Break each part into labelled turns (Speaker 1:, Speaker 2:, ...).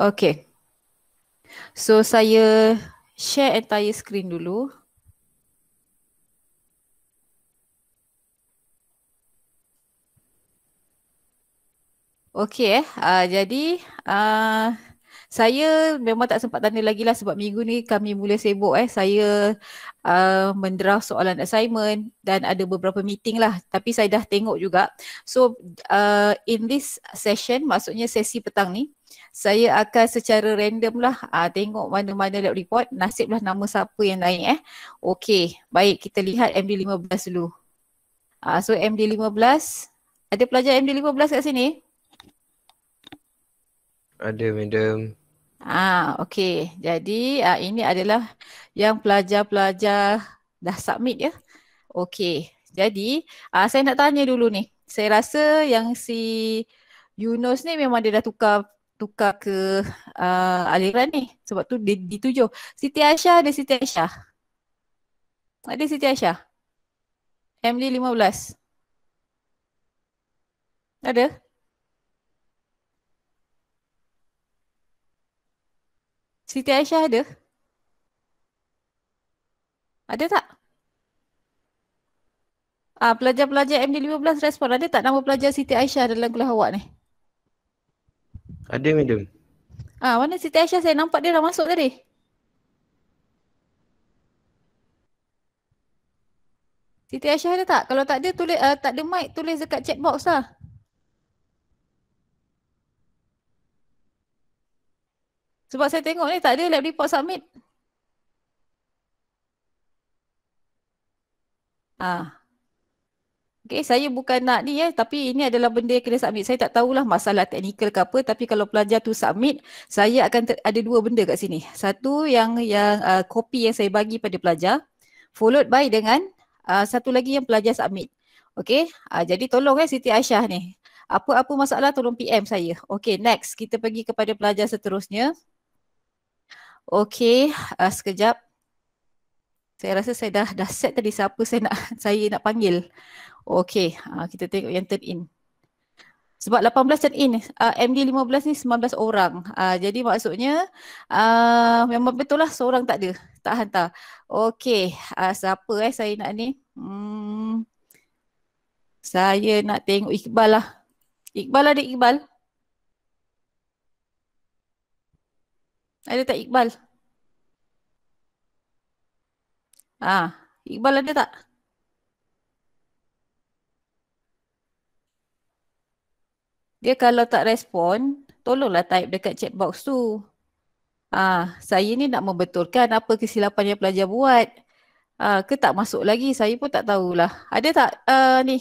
Speaker 1: Okay. So saya share entire screen dulu. Okay, uh, jadi uh, saya memang tak sempat tanya lagi lah sebab minggu ni kami mula sibuk eh. Saya uh, mendraft soalan assignment dan ada beberapa meeting lah. Tapi saya dah tengok juga. So uh, in this session, maksudnya sesi petang ni, saya akan secara random lah uh, tengok mana-mana lab report. Nasiblah nama siapa yang naik eh. Okay, baik kita lihat MD15 dulu. Uh, so MD15, ada pelajar MD15 kat sini? Ada madam. Ah, okey. Jadi ah, ini adalah yang pelajar-pelajar dah submit ya. Okey. Jadi ah, saya nak tanya dulu ni. Saya rasa yang si Yunus ni memang dia dah tukar tukar ke uh, aliran ni sebab tu dia dituju. Siti Aisyah ada Siti Aisyah? Ada Siti Aisyah? MD 15? Ada? Siti Aisyah ada? Ada tak? Ah, pelajar-pelajar MD15 respon. Ada tak nama pelajar Siti Aisyah dalam kelas awak ni? Ada madam. Ah, mana Siti Aisyah saya nampak dia dah masuk tadi. Siti Aisyah ada tak? Kalau tak ada, tulis, uh, tak ada mic, tulis dekat chat box lah. Sebab saya tengok ni tak ada lab report submit. Ah. Okay, saya bukan nak ni ya, eh, tapi ini adalah benda yang kena submit. Saya tak tahulah masalah teknikal ke apa, tapi kalau pelajar tu submit, saya akan ada dua benda kat sini. Satu yang yang uh, copy yang saya bagi pada pelajar, followed by dengan uh, satu lagi yang pelajar submit. Okay, uh, ah, jadi tolong eh Siti Aisyah ni. Apa-apa masalah tolong PM saya. Okay, next. Kita pergi kepada pelajar seterusnya. Okey, uh, sekejap. Saya rasa saya dah dah set tadi siapa saya nak saya nak panggil. Okey, uh, kita tengok yang turn in. Sebab 18 turn in, uh, MD 15 ni 19 orang. Uh, jadi maksudnya uh, memang betul lah seorang tak ada. Tak hantar. Okey, uh, siapa eh saya nak ni? Hmm, saya nak tengok Iqbal lah. Iqbal ada Iqbal. Ada tak Iqbal? Ah, Iqbal ada tak? Dia kalau tak respon, tolonglah type dekat chat box tu. Ah, saya ni nak membetulkan apa kesilapan yang pelajar buat. Ah, ke tak masuk lagi, saya pun tak tahulah. Ada tak uh, ni?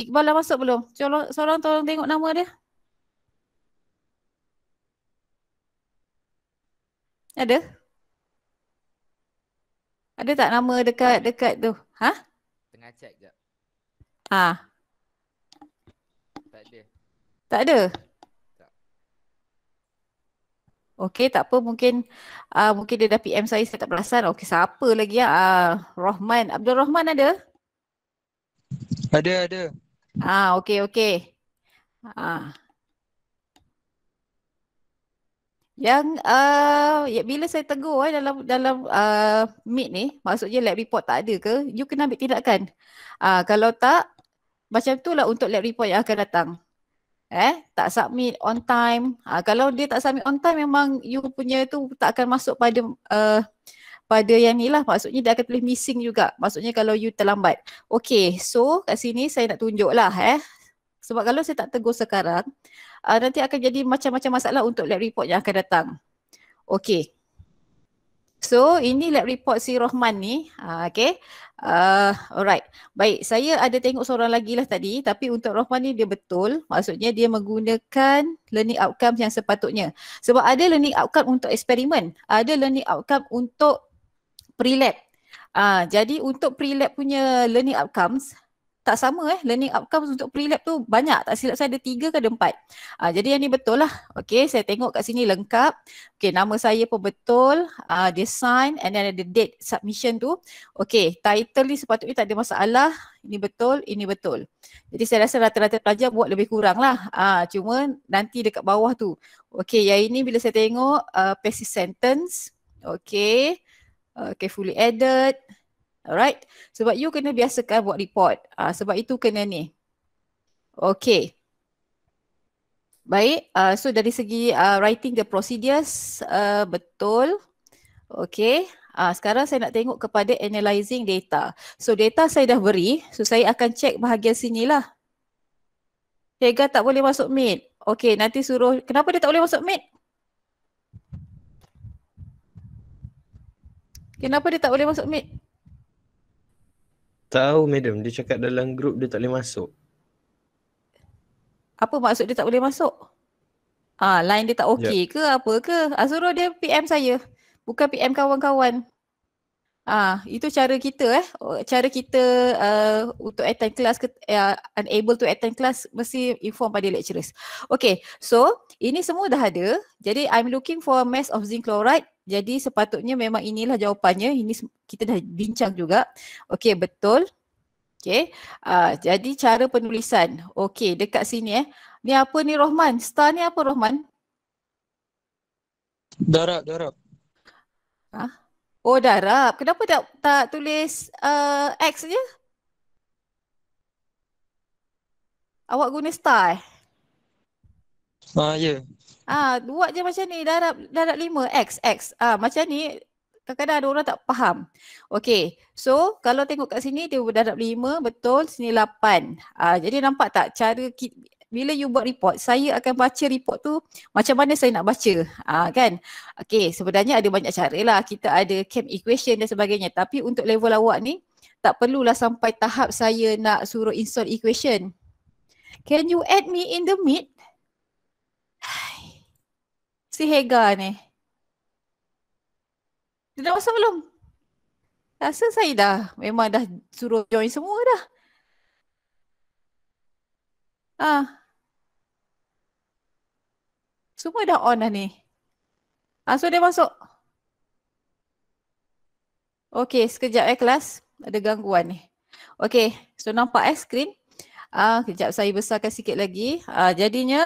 Speaker 1: Iqbal dah masuk belum? Colong, seorang tolong tengok nama dia. Ada? Ada tak nama dekat dekat tu? Ha? Tengah check jap. Ha. Tak ada. Tak ada. Tak. Okey, tak apa mungkin uh, mungkin dia dah PM saya saya tak perasan. Okey, siapa lagi ah? Uh, ah, Rahman, Abdul Rahman ada? Ada, ada. Ah, okey, okey. Ah. Yang uh, ya, bila saya tegur eh, dalam dalam uh, meet ni, maksudnya lab report tak ada ke, you kena ambil tindakan. Uh, ah, kalau tak, macam tu lah untuk lab report yang akan datang. Eh, tak submit on time. Uh, kalau dia tak submit on time, memang you punya tu tak akan masuk pada uh, pada yang ni lah. Maksudnya dia akan tulis missing juga. Maksudnya kalau you terlambat. Okay, so kat sini saya nak tunjuk lah eh. Sebab kalau saya tak tegur sekarang, uh, nanti akan jadi macam-macam masalah untuk lab report yang akan datang. Okay. So ini lab report si Rohman ni. Uh, ah, okay. Uh, ah, alright. Baik. Saya ada tengok seorang lagi lah tadi. Tapi untuk Rahman ni dia betul. Maksudnya dia menggunakan learning outcome yang sepatutnya. Sebab ada learning outcome untuk eksperimen. Ada learning outcome untuk pre-lab. Uh, jadi untuk pre-lab punya learning outcomes, tak sama eh learning outcomes untuk pre-lab tu banyak tak silap saya ada tiga ke ada empat uh, jadi yang ni betul lah okay saya tengok kat sini lengkap okay nama saya pun betul uh, dia sign and then ada date submission tu okay title ni sepatutnya tak ada masalah ini betul ini betul jadi saya rasa rata-rata pelajar buat lebih kurang lah uh, cuma nanti dekat bawah tu okay yang ini bila saya tengok uh, passive sentence okay okay fully added Alright. Sebab you kena biasakan buat report. Uh, sebab itu kena ni. Okay. Baik. Uh, so dari segi uh, writing the procedures, uh, betul. Okay. Uh, sekarang saya nak tengok kepada analyzing data. So data saya dah beri. So saya akan check bahagian sini lah. Hega tak boleh masuk mid. Okay nanti suruh. Kenapa dia tak boleh masuk mid? Kenapa dia tak boleh masuk mid? Tahu madam, dia cakap dalam grup dia tak boleh masuk. Apa maksud dia tak boleh masuk? Ah, line dia tak okey ya. ke apa ke? Azrul dia PM saya. Bukan PM kawan-kawan. Ah, ha, itu cara kita eh. Cara kita uh, untuk attend class ke uh, unable to attend class mesti inform pada lecturers. Okay, so ini semua dah ada. Jadi I'm looking for a mass of zinc chloride. Jadi sepatutnya memang inilah jawapannya. Ini kita dah bincang juga. Okay, betul. Okay, uh, jadi cara penulisan. Okay, dekat sini eh. Ni apa ni Rohman? Star ni apa Rohman? Darab, darab. Ah, Oh darab. Kenapa tak tak tulis uh, X je? Awak guna star eh? Ah uh, ya. Ah buat je macam ni darab darab 5 X X. Ah macam ni kadang-kadang ada orang tak faham. Okay so kalau tengok kat sini dia berdarab 5 betul sini 8. Ah jadi nampak tak cara bila you buat report saya akan baca report tu macam mana saya nak baca uh, kan Okay, sebenarnya ada banyak cara lah kita ada camp equation dan sebagainya tapi untuk level awak ni tak perlulah sampai tahap saya nak suruh install equation can you add me in the mid si Hega ni dia dah masuk belum? Rasa saya dah memang dah suruh join semua dah. Ah, semua dah on dah ni. Ah, dia masuk. Okay, sekejap eh kelas. Ada gangguan ni. Okay, so nampak eh skrin. Ah, kejap saya besarkan sikit lagi. Ah, jadinya,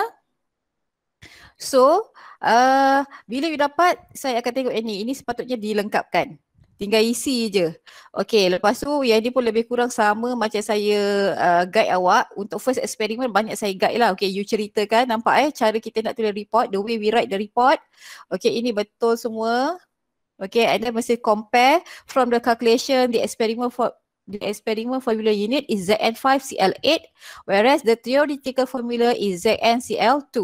Speaker 1: so uh, bila you dapat, saya akan tengok ini. Ini sepatutnya dilengkapkan tinggal isi je. Okay lepas tu yang ni pun lebih kurang sama macam saya uh, guide awak untuk first experiment banyak saya guide lah. Okay you ceritakan nampak eh cara kita nak tulis report, the way we write the report. Okay ini betul semua. Okay and then mesti compare from the calculation the experiment for the experiment formula unit is Zn5Cl8 whereas the theoretical formula is ZnCl2.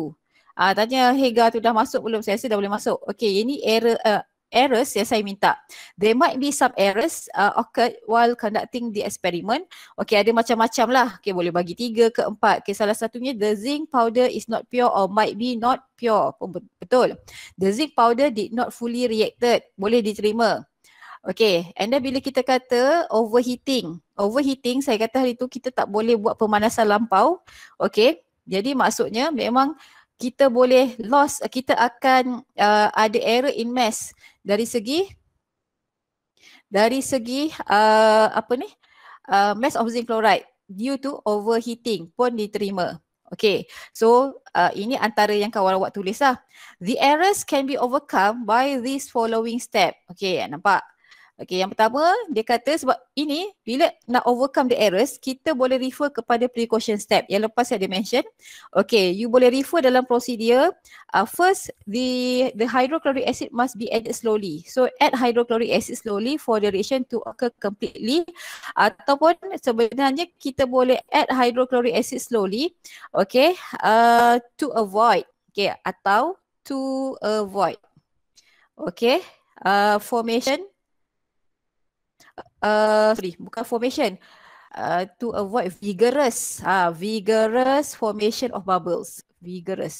Speaker 1: Ah uh, tanya Hega tu dah masuk belum? Saya rasa dah boleh masuk. Okay ini error uh, errors yang saya minta. There might be some errors uh, occurred while conducting the experiment. Okay, ada macam-macam lah. Okay, boleh bagi tiga ke empat. Okay, salah satunya the zinc powder is not pure or might be not pure. betul. The zinc powder did not fully reacted. Boleh diterima. Okay, and then bila kita kata overheating. Overheating, saya kata hari tu kita tak boleh buat pemanasan lampau. Okay, jadi maksudnya memang kita boleh loss kita akan uh, ada error in mass dari segi dari segi uh, apa ni uh, mass of zinc chloride due to overheating pun diterima Okay, so uh, ini antara yang kawal-kawal tulis lah. The errors can be overcome by this following step. Okay, nampak? Okay, yang pertama dia kata sebab ini bila nak overcome the errors kita boleh refer kepada precaution step yang lepas saya ada mention. Okay, you boleh refer dalam prosedur uh, first the the hydrochloric acid must be added slowly. So add hydrochloric acid slowly for the reaction to occur completely ataupun sebenarnya kita boleh add hydrochloric acid slowly okay uh, to avoid okay atau to avoid okay uh, formation Uh, sorry, bukan formation. Uh, to avoid vigorous, ah uh, vigorous formation of bubbles. Vigorous.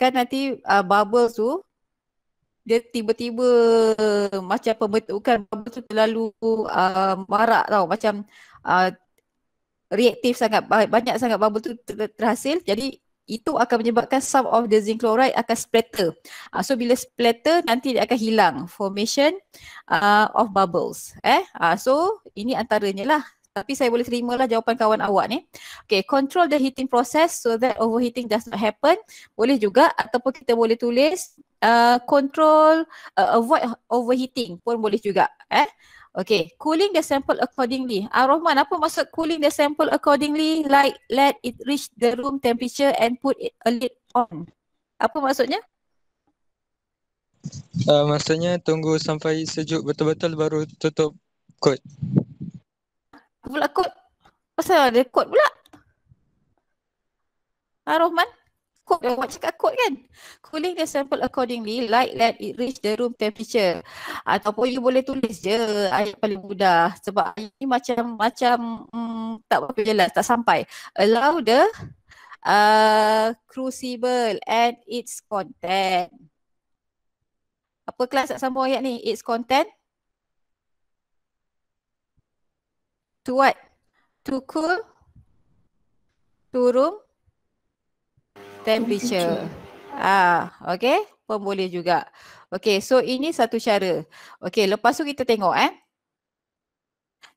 Speaker 1: Kan nanti uh, bubbles tu dia tiba-tiba macam pembentukan bubble tu terlalu uh, marak tau macam uh, reaktif sangat banyak sangat bubble tu ter- terhasil jadi itu akan menyebabkan some of the zinc chloride akan splatter. Uh, so bila splatter nanti dia akan hilang formation uh, of bubbles. Eh, uh, so ini antaranya lah. Tapi saya boleh terima lah jawapan kawan awak ni. Okay, control the heating process so that overheating does not happen. Boleh juga ataupun kita boleh tulis uh, control uh, avoid overheating pun boleh juga. Eh, Okay, cooling the sample accordingly. Ah, Rahman, apa maksud cooling the sample accordingly? Like let it reach the room temperature and put it a lid on. Apa maksudnya? Uh, maksudnya tunggu sampai sejuk betul-betul baru tutup kot. Apa pula kod? Kenapa ada kod pula? Ah, Rahman? kod dan awak cakap kod kan. Cooling the sample accordingly, light let it reach the room temperature. Ataupun you boleh tulis je air paling mudah sebab air ni macam macam mm, tak berapa jelas, tak sampai. Allow the uh, crucible and its content. Apa kelas tak sambung ayat ni? Its content. To what? To cool. To room temperature. Ah, okay. Pun boleh juga. Okay, so ini satu cara. Okay, lepas tu kita tengok eh.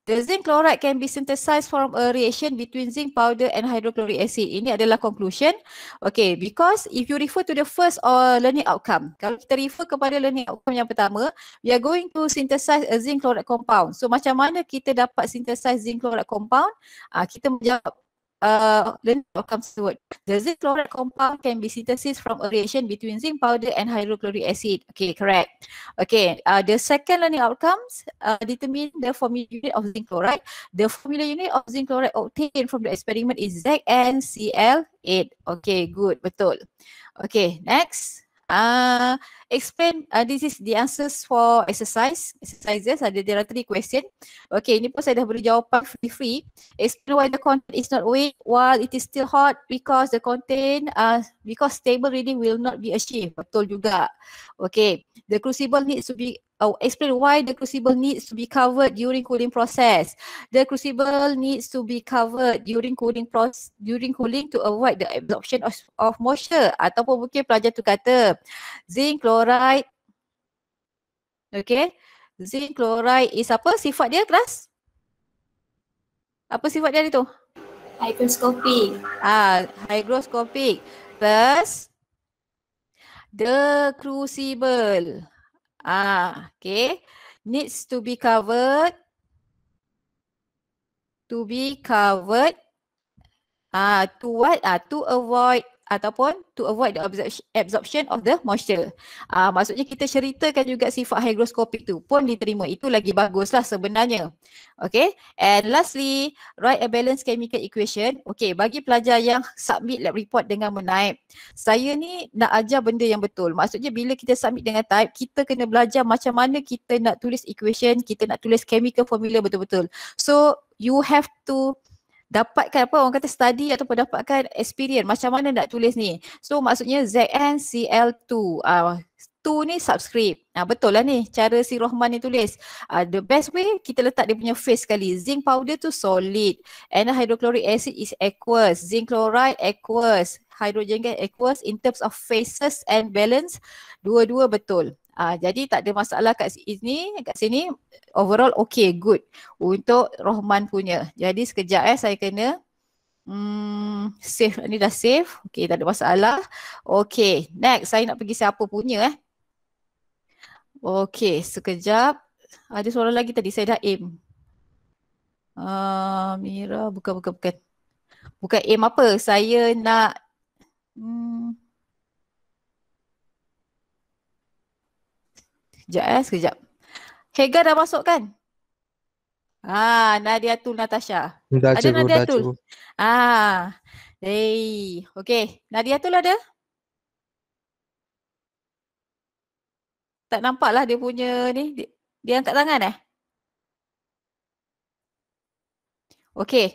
Speaker 1: The zinc chloride can be synthesized from a reaction between zinc powder and hydrochloric acid. Ini adalah conclusion. Okay, because if you refer to the first or learning outcome, kalau kita refer kepada learning outcome yang pertama, we are going to synthesize a zinc chloride compound. So macam mana kita dapat synthesize zinc chloride compound? Ah, kita menjawab uh, then what comes to what? The zinc chloride compound can be synthesis from a reaction between zinc powder and hydrochloric acid. Okay, correct. Okay, uh, the second learning outcomes uh, determine the formula unit of zinc chloride. The formula unit of zinc chloride obtained from the experiment is ZnCl8. Okay, good, betul. Okay, next uh, explain uh, this is the answers for exercise exercises ada there are three question okay ini pun saya dah beri jawapan free free explain why the content is not wet while it is still hot because the content uh, because stable reading will not be achieved betul juga okay the crucible needs to be uh, explain why the crucible needs to be covered during cooling process. The crucible needs to be covered during cooling process during cooling to avoid the absorption of, of moisture ataupun mungkin pelajar tu kata zinc chloride Okay. Zinc chloride is apa sifat dia kelas? Apa sifat dia itu? Hygroscopic. Ah, hygroscopic. Plus the crucible. Ah, okay. Needs to be covered. To be covered. Ah, to what? Ah, to avoid ataupun to avoid the absorption of the moisture. Uh, maksudnya kita ceritakan juga sifat hygroscopic tu pun diterima. Itu lagi baguslah sebenarnya. Okay and lastly write a balanced chemical equation. Okay bagi pelajar yang submit lab report dengan menaip. Saya ni nak ajar benda yang betul. Maksudnya bila kita submit dengan type kita kena belajar macam mana kita nak tulis equation, kita nak tulis chemical formula betul-betul. So you have to dapatkan apa orang kata study ataupun dapatkan experience macam mana nak tulis ni. So maksudnya ZNCL2. Uh, ah, tu ni subscribe. Ah betul lah ni cara si Rohman ni tulis. Ah, the best way kita letak dia punya face sekali. Zinc powder tu solid. And hydrochloric acid is aqueous. Zinc chloride aqueous. Hydrogen gas aqueous in terms of faces and balance. Dua-dua betul. Uh, jadi tak ada masalah kat sini, kat sini overall okay, good untuk Rohman punya. Jadi sekejap eh saya kena hmm, save, ni dah save. Okay tak ada masalah. Okay next saya nak pergi siapa punya eh. Okay sekejap. Ada soalan lagi tadi saya dah aim. Uh, Mira buka buka buka Bukan aim apa, saya nak hmm, Sekejap eh, sekejap. Hega dah masuk kan? Ah, Nadia tu Natasha. Dah ada cikgu, Nadia tu. Ah. Ha. Hey, okey. Nadia tu ada? Tak nampak lah dia punya ni. Dia, dia angkat tangan eh? Okey,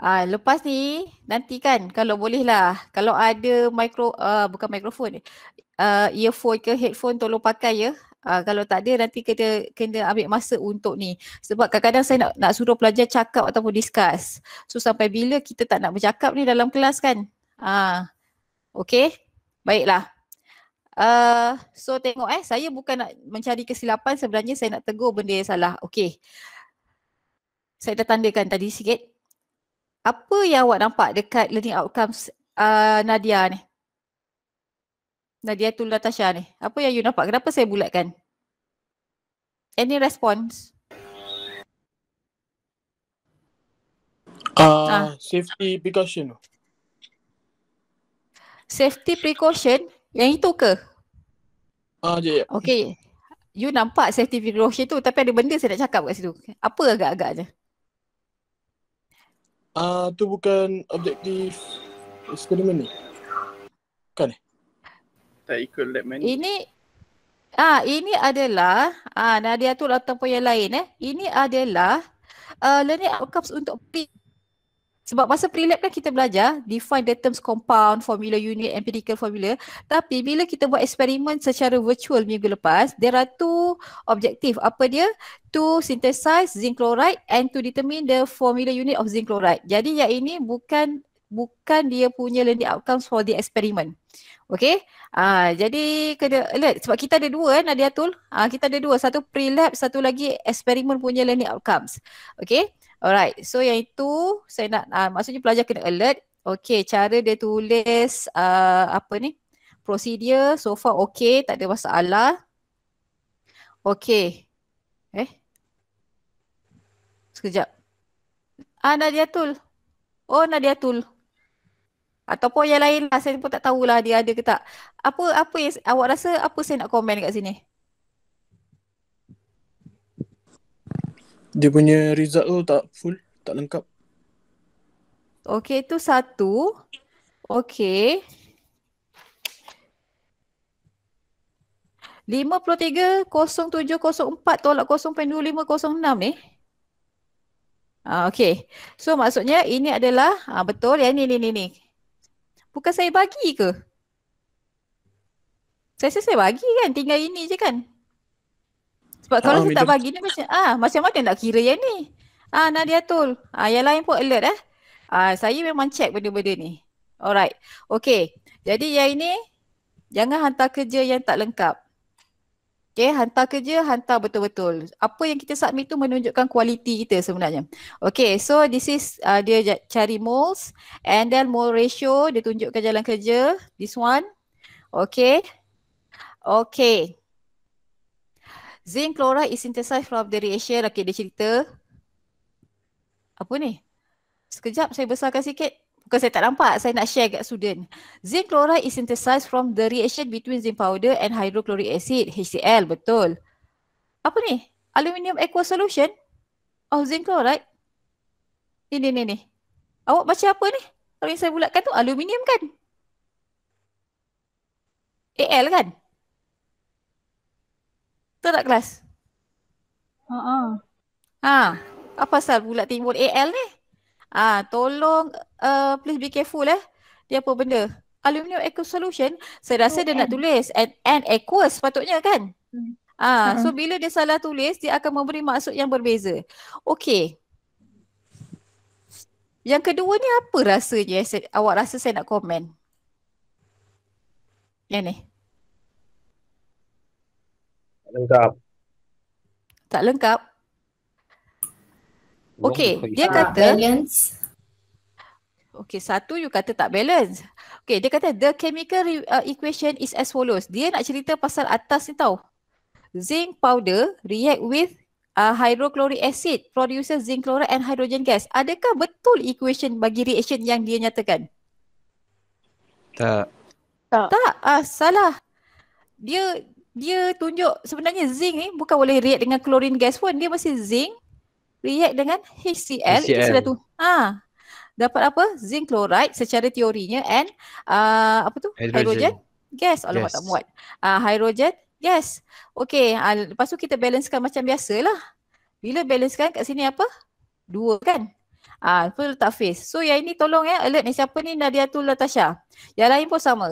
Speaker 1: Ah, lepas ni nanti kan kalau boleh lah kalau ada mikro uh, ah, bukan mikrofon ni uh, earphone ke headphone tolong pakai ya. Uh, kalau tak ada nanti kita kena ambil masa untuk ni. Sebab kadang-kadang saya nak, nak suruh pelajar cakap ataupun discuss. So sampai bila kita tak nak bercakap ni dalam kelas kan. Ah, uh, okay. Baiklah. Uh, so tengok eh saya bukan nak mencari kesilapan sebenarnya saya nak tegur benda yang salah. Okay. Saya dah tandakan tadi sikit apa yang awak nampak dekat learning outcomes uh, Nadia ni? Nadia tu Latasha ni. Apa yang you nampak? Kenapa saya bulatkan? Any response? Uh, ah. Safety precaution. Safety precaution? Yang itu ke? Ah, uh, Okay. You nampak safety precaution tu tapi ada benda saya nak cakap kat situ. Apa agak-agaknya? Ah uh, tu bukan objektif eksperimen ni. kan? Tak ikut lab mana. Ini ah ini adalah ah Nadia tu ataupun yang lain eh. Ini adalah uh, learning outcomes untuk peak sebab masa prelab kan kita belajar define the terms compound, formula unit, empirical formula. Tapi bila kita buat eksperimen secara virtual minggu lepas, there are two objective. Apa dia? To synthesize zinc chloride and to determine the formula unit of zinc chloride. Jadi yang ini bukan bukan dia punya learning outcomes for the experiment. Okay. Uh, ah, jadi kena alert. Sebab kita ada dua kan Nadia Tul. Ah, kita ada dua. Satu pre-lab, satu lagi eksperimen punya learning outcomes. Okay. Alright, so yang itu saya nak uh, maksudnya pelajar kena alert. Okay, cara dia tulis uh, apa ni? Prosedur so far okay, tak ada masalah. Okay. Eh. Sekejap. Ah Nadia Tul. Oh Nadia Tul. Ataupun yang lain lah saya pun tak tahulah dia ada ke tak. Apa apa yang awak rasa apa saya nak komen kat sini? Dia punya result tu tak full, tak lengkap. Okey, tu satu. Okay. 53.0704 tolak 0.2506 ni. Ah, Okey, So maksudnya ini adalah ah, betul ya ni ni ni ni. Bukan saya bagi ke? Saya rasa saya bagi kan tinggal ini je kan? Sebab kalau kita tak bagi ni macam ah macam mana nak kira yang ni? Ah Nadia Tul. Ah yang lain pun alert eh. Ah saya memang check benda-benda ni. Alright. Okay. Jadi yang ini jangan hantar kerja yang tak lengkap. Okay, hantar kerja, hantar betul-betul. Apa yang kita submit tu menunjukkan kualiti kita sebenarnya. Okay, so this is uh, dia cari moles and then mole ratio, dia tunjukkan jalan kerja. This one. Okay. Okay. Zinc chloride is synthesized from the reaction. Okay, dia cerita. Apa ni? Sekejap saya besarkan sikit. Bukan saya tak nampak, saya nak share kat student. Zinc chloride is synthesized from the reaction between zinc powder and hydrochloric acid, HCl, betul. Apa ni? Aluminium aqua solution of zinc chloride. Ini, ini, ni. Awak baca apa ni? Kalau yang saya bulatkan tu aluminium kan? AL kan? Betul tak kelas? Haa. Haa. Apa asal pula timbul AL ni? Ah, tolong uh, please be careful eh. Dia apa benda? Aluminium aqueous solution, saya rasa oh, dia N. nak tulis n n aqueous patutnya kan? Hmm. Ah, hmm. so bila dia salah tulis, dia akan memberi maksud yang berbeza. Okay. Yang kedua ni apa rasanya awak rasa saya nak komen? Yang ni. Tak lengkap. Tak lengkap. Okey, dia kata balance. Okey, satu you kata tak balance. Okey, dia kata the chemical uh, equation is as follows. Dia nak cerita pasal atas ni tau. Zinc powder react with uh, hydrochloric acid produces zinc chloride and hydrogen gas. Adakah betul equation bagi reaction yang dia nyatakan? Tak. Tak. Tak, uh, salah. Dia dia tunjuk sebenarnya zinc ni bukan boleh react dengan klorin gas pun dia masih zinc react dengan HCl, itu sudah tu ha dapat apa zinc chloride secara teorinya and uh, apa tu hydrogen, hydrogen gas Allah yes. tak muat uh, hydrogen gas okey uh, lepas tu kita balancekan macam biasalah bila balancekan kat sini apa dua kan Ah, uh, full tak face. So yang ini tolong eh alert ni siapa ni Nadia tu Latasha. Yang lain pun sama.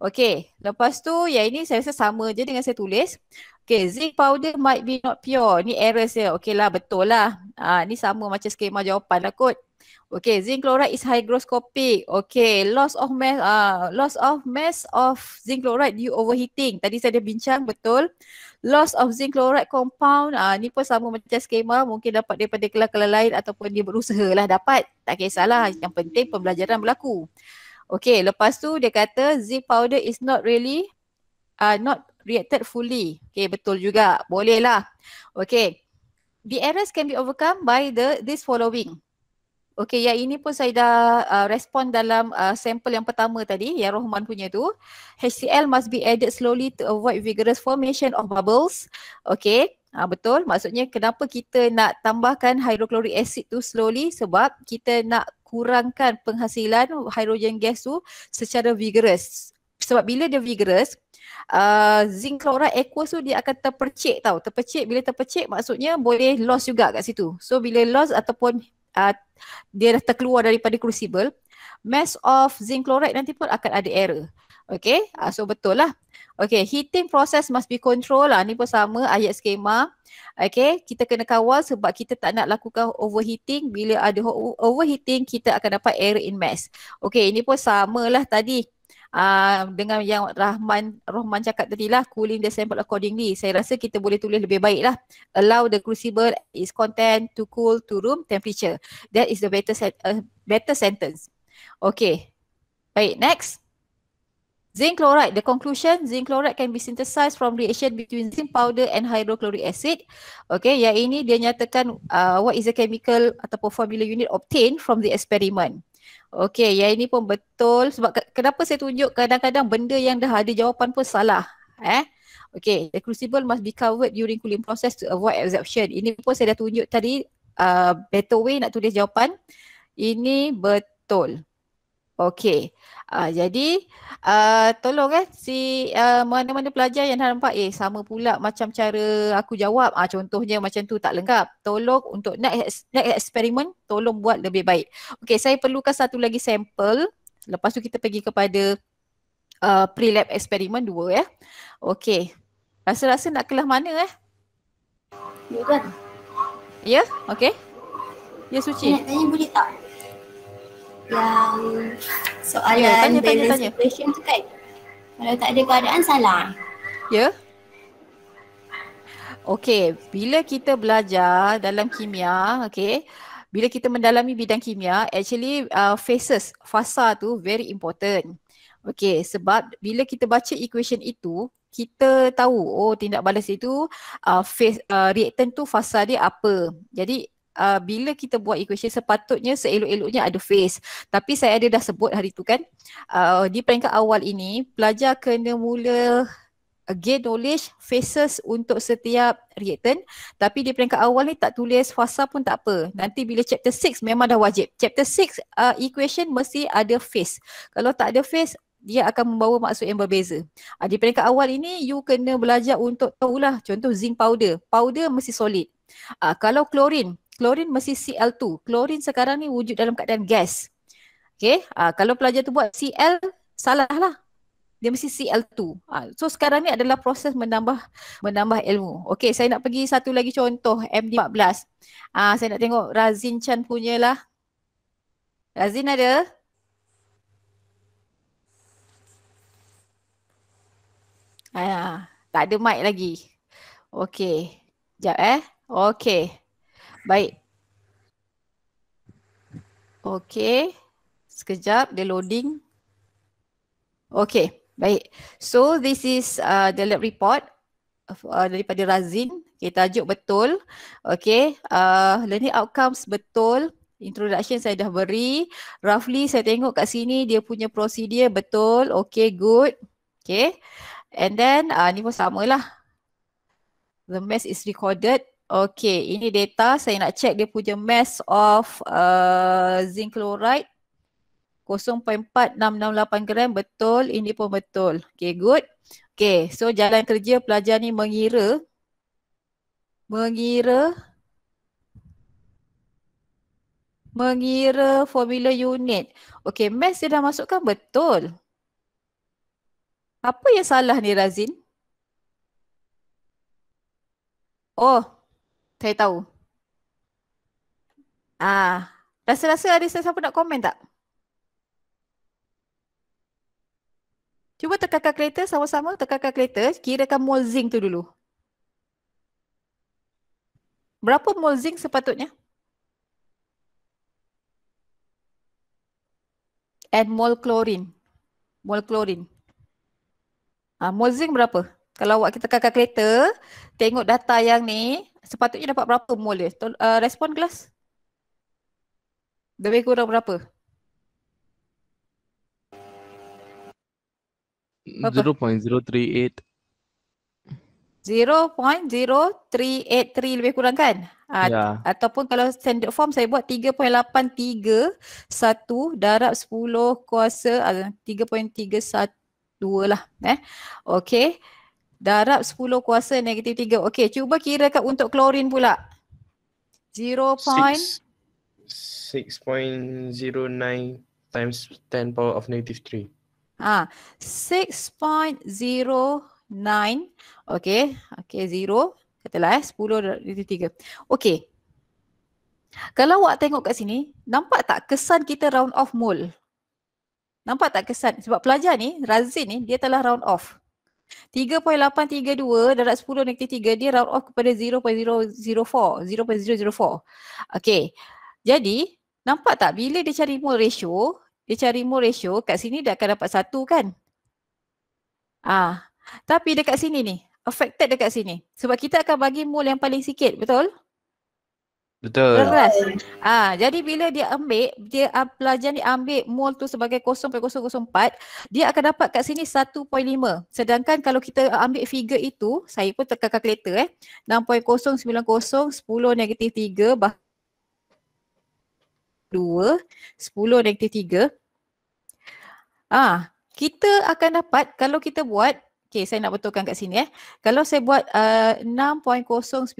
Speaker 1: Okay, lepas tu yang ini saya rasa sama je dengan saya tulis. Okay, zinc powder might be not pure. Ni error saya. Okay lah, betul lah. Uh, ni sama macam skema jawapan lah kot. Okay, zinc chloride is hygroscopic. Okay, loss of mass, uh, loss of mass of zinc chloride due overheating. Tadi saya dah bincang, betul. Loss of zinc chloride compound, uh, ni pun sama macam skema. Mungkin dapat daripada kelas lain ataupun dia berusaha lah dapat. Tak kisahlah, yang penting pembelajaran berlaku. Okay lepas tu dia kata zip powder is not really uh, not reacted fully. Okay betul juga. Bolehlah. Okay. The errors can be overcome by the this following. Okay yang ini pun saya dah uh, respon dalam uh, sampel yang pertama tadi yang Rohman punya tu. HCl must be added slowly to avoid vigorous formation of bubbles. Okay. Ha, betul? Maksudnya kenapa kita nak tambahkan hydrochloric acid tu slowly? Sebab kita nak kurangkan penghasilan hydrogen gas tu secara vigorous. Sebab bila dia vigorous, uh, zinc chloride aqueous tu dia akan terpercik tau. Terpercik, bila terpercik maksudnya boleh loss juga kat situ. So bila loss ataupun uh, dia dah terkeluar daripada crucible, mass of zinc chloride nanti pun akan ada error. Okay, uh, so betul lah. Okay, heating process must be controlled lah. Ni pun sama ayat skema. Okay, kita kena kawal sebab kita tak nak lakukan overheating. Bila ada overheating, kita akan dapat air in mass. Okay, ini pun sama lah tadi. Uh, dengan yang Rahman Rahman cakap tadi lah cooling the sample accordingly saya rasa kita boleh tulis lebih baik lah allow the crucible is content to cool to room temperature that is the better uh, better sentence okay baik next Zinc chloride, the conclusion, zinc chloride can be synthesized from reaction between zinc powder and hydrochloric acid. Okay, yang ini dia nyatakan uh, what is the chemical ataupun formula unit obtained from the experiment. Okay, yang ini pun betul sebab ke- kenapa saya tunjuk kadang-kadang benda yang dah ada jawapan pun salah. Eh? Okay, the crucible must be covered during cooling process to avoid absorption. Ini pun saya dah tunjuk tadi uh, better way nak tulis jawapan. Ini betul. Okay. Uh, jadi uh, tolong eh si ah, mana-mana uh, pelajar yang nampak eh sama pula macam cara aku jawab uh, contohnya macam tu tak lengkap. Tolong untuk next next eksperimen tolong buat lebih baik. Okay, saya perlukan satu lagi sampel. Lepas tu kita pergi kepada uh, pre-lab eksperimen dua ya. Eh. Okey. Rasa-rasa nak kelas mana eh? Ya kan? Ya? Okey. Ya Suci. Nak tanya boleh tak?
Speaker 2: yang
Speaker 1: soalan yeah, tanya, tanya, tanya. question tu kan kalau tak ada keadaan salah ya yeah. Okey, bila kita belajar dalam kimia, okey, bila kita mendalami bidang kimia, actually uh, phases, fasa tu very important. Okey, sebab bila kita baca equation itu, kita tahu oh tindak balas itu uh, phase uh, reactant tu fasa dia apa. Jadi uh, bila kita buat equation sepatutnya seelok-eloknya ada phase tapi saya ada dah sebut hari tu kan uh, di peringkat awal ini pelajar kena mula gain knowledge faces untuk setiap reactant tapi di peringkat awal ni tak tulis fasa pun tak apa nanti bila chapter 6 memang dah wajib chapter 6 uh, equation mesti ada face. kalau tak ada face, dia akan membawa maksud yang berbeza. Ha, di peringkat awal ini, you kena belajar untuk tahulah contoh zinc powder. Powder mesti solid. Ha, kalau klorin, klorin mesti Cl2. Klorin sekarang ni wujud dalam keadaan gas. Okay, ha, ah, kalau pelajar tu buat Cl, salah lah. Dia mesti Cl2. Ha, ah, so sekarang ni adalah proses menambah menambah ilmu. Okay, saya nak pergi satu lagi contoh MD14. Ha, ah, saya nak tengok Razin Chan punya lah. Razin ada? Ha, tak ada mic lagi. Okay. Sekejap eh. Okay. Baik. Okey. Sekejap dia loading. Okey. Baik. So this is uh, the lab report uh, daripada Razin. Okay, tajuk betul. Okay. Uh, learning outcomes betul. Introduction saya dah beri. Roughly saya tengok kat sini dia punya prosedur betul. Okay, good. Okay. And then uh, ni pun samalah. The mess is recorded. Okay, ini data saya nak check dia punya mass of uh, zinc chloride 0.4668 gram betul, ini pun betul. Okay, good. Okay, so jalan kerja pelajar ni mengira mengira mengira formula unit. Okay, mass dia dah masukkan betul. Apa yang salah ni Razin? Oh, saya tahu. Ah, rasa-rasa ada sesiapa nak komen tak? Cuba tekankan kereta sama-sama tekankan kereta kirakan mol zinc tu dulu. Berapa mol zinc sepatutnya? Add mol chlorine, Mol chlorine. Ah, mol zinc berapa? Kalau awak kita tekankan kereta, tengok data yang ni, sepatutnya dapat berapa mole? Uh, respon kelas? Lebih kurang berapa? 0.038 0.0383 lebih kurang kan? Ya. Yeah. Ataupun kalau standard form saya buat 3.831 darab 10 kuasa 3.312 uh, lah. Eh? Okay darab 10 kuasa negatif 3. Okey, cuba kira kat untuk klorin pula. 0.6.09 6. times 10 power of negative 3. Ah, ha, 6.09. Okey, okey 0 katalah eh 10 darab 3. Okey. Kalau awak tengok kat sini, nampak tak kesan kita round off mole? Nampak tak kesan? Sebab pelajar ni, Razin ni, dia telah round off. 3.832 darab 10 negatif 3 dia round off kepada 0.004 0.004 Okay jadi nampak tak bila dia cari mole ratio dia cari mole ratio kat sini dia akan dapat satu kan Ah, tapi dekat sini ni affected dekat sini sebab kita akan bagi mole yang paling sikit betul Betul. Terus. Ha, ah, jadi bila dia ambil, dia uh, pelajar ni ambil mole tu sebagai 0.004, dia akan dapat kat sini 1.5. Sedangkan kalau kita ambil figure itu, saya pun tekan kalkulator eh. 6.090, 10 negatif 3, bah 2, 10 negatif 3. Ah, kita akan dapat kalau kita buat Okay, saya nak betulkan kat sini eh. Kalau saya buat uh, 6.090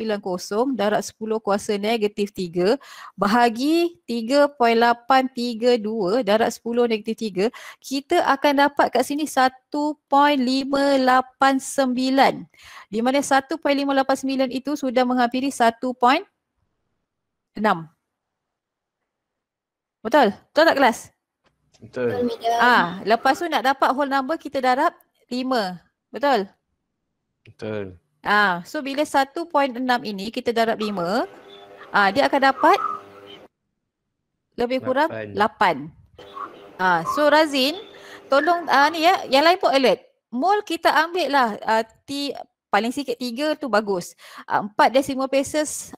Speaker 1: darab 10 kuasa negatif 3 bahagi 3.832 darab 10 negatif 3 kita akan dapat kat sini 1.589 di mana 1.589 itu sudah menghampiri 1.6. Betul? Betul tak kelas? Betul. Ah, lepas tu nak dapat whole number kita darab 5. Betul? Betul. Ah, so bila 1.6 ini kita darab 5, ah dia akan dapat lebih kurang 8. 8. Ah, so Razin, tolong ah ni ya, yang lain pun alert. Mol kita ambil lah ah t paling sikit 3 tu bagus. Uh, 4 decimal places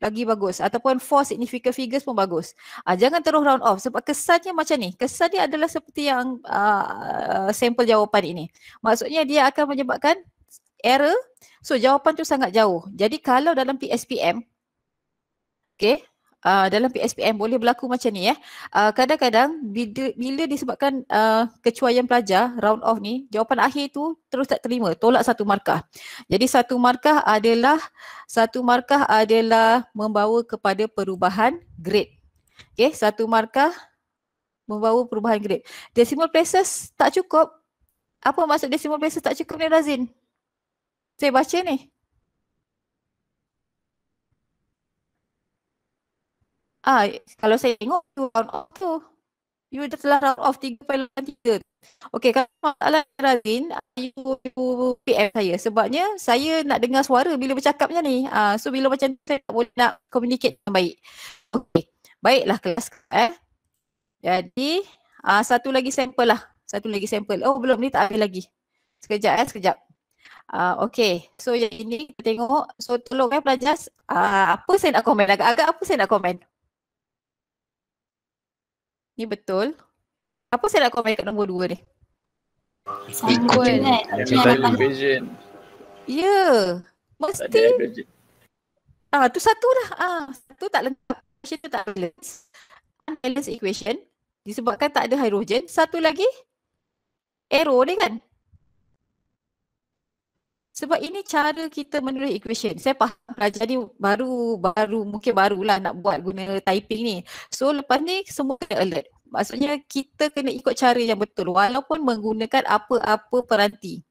Speaker 1: lagi bagus ataupun four significant figures pun bagus. Uh, jangan terus round off sebab kesannya macam ni. Kesan dia adalah seperti yang uh, ah, ah, sampel jawapan ini. Maksudnya dia akan menyebabkan error. So jawapan tu sangat jauh. Jadi kalau dalam PSPM okay, Ah, dalam PSPM boleh berlaku macam ni ya. Uh, kadang-kadang bila, bila disebabkan uh, kecuaian pelajar round off ni, jawapan akhir tu terus tak terima, tolak satu markah. Jadi satu markah adalah satu markah adalah membawa kepada perubahan grade. Okay, satu markah membawa perubahan grade. Decimal places tak cukup. Apa maksud decimal places tak cukup ni Razin? Saya baca ni. Ah, kalau saya tengok you round off tu. You dah telah round off tiga pilihan tiga. Okay, kalau Allah Razin, you, you PM saya. Sebabnya saya nak dengar suara bila bercakapnya ni. Ah, so bila macam tu saya tak boleh nak communicate dengan baik. Okay, baiklah kelas. Eh. Jadi, ah, satu lagi sampel lah. Satu lagi sampel. Oh belum ni tak ada lagi. Sekejap eh, sekejap. Uh, okay. So yang ini kita tengok. So tolong eh pelajar. Uh, apa saya nak komen? Agak-agak apa saya nak komen? Ni betul. Apa saya nak komen kat nombor dua ni? Sambun. Kan? Vision. Ya. Mesti. Ah, tu satu lah. Ah, satu tak lengkap. Equation tu tak balance. Unbalanced equation. Disebabkan tak ada hydrogen. Satu lagi. Error ni kan? Sebab ini cara kita menulis equation. Saya faham pelajar ni baru, baru, mungkin barulah nak buat guna typing ni. So lepas ni semua kena alert. Maksudnya kita kena ikut cara yang betul walaupun menggunakan apa-apa peranti.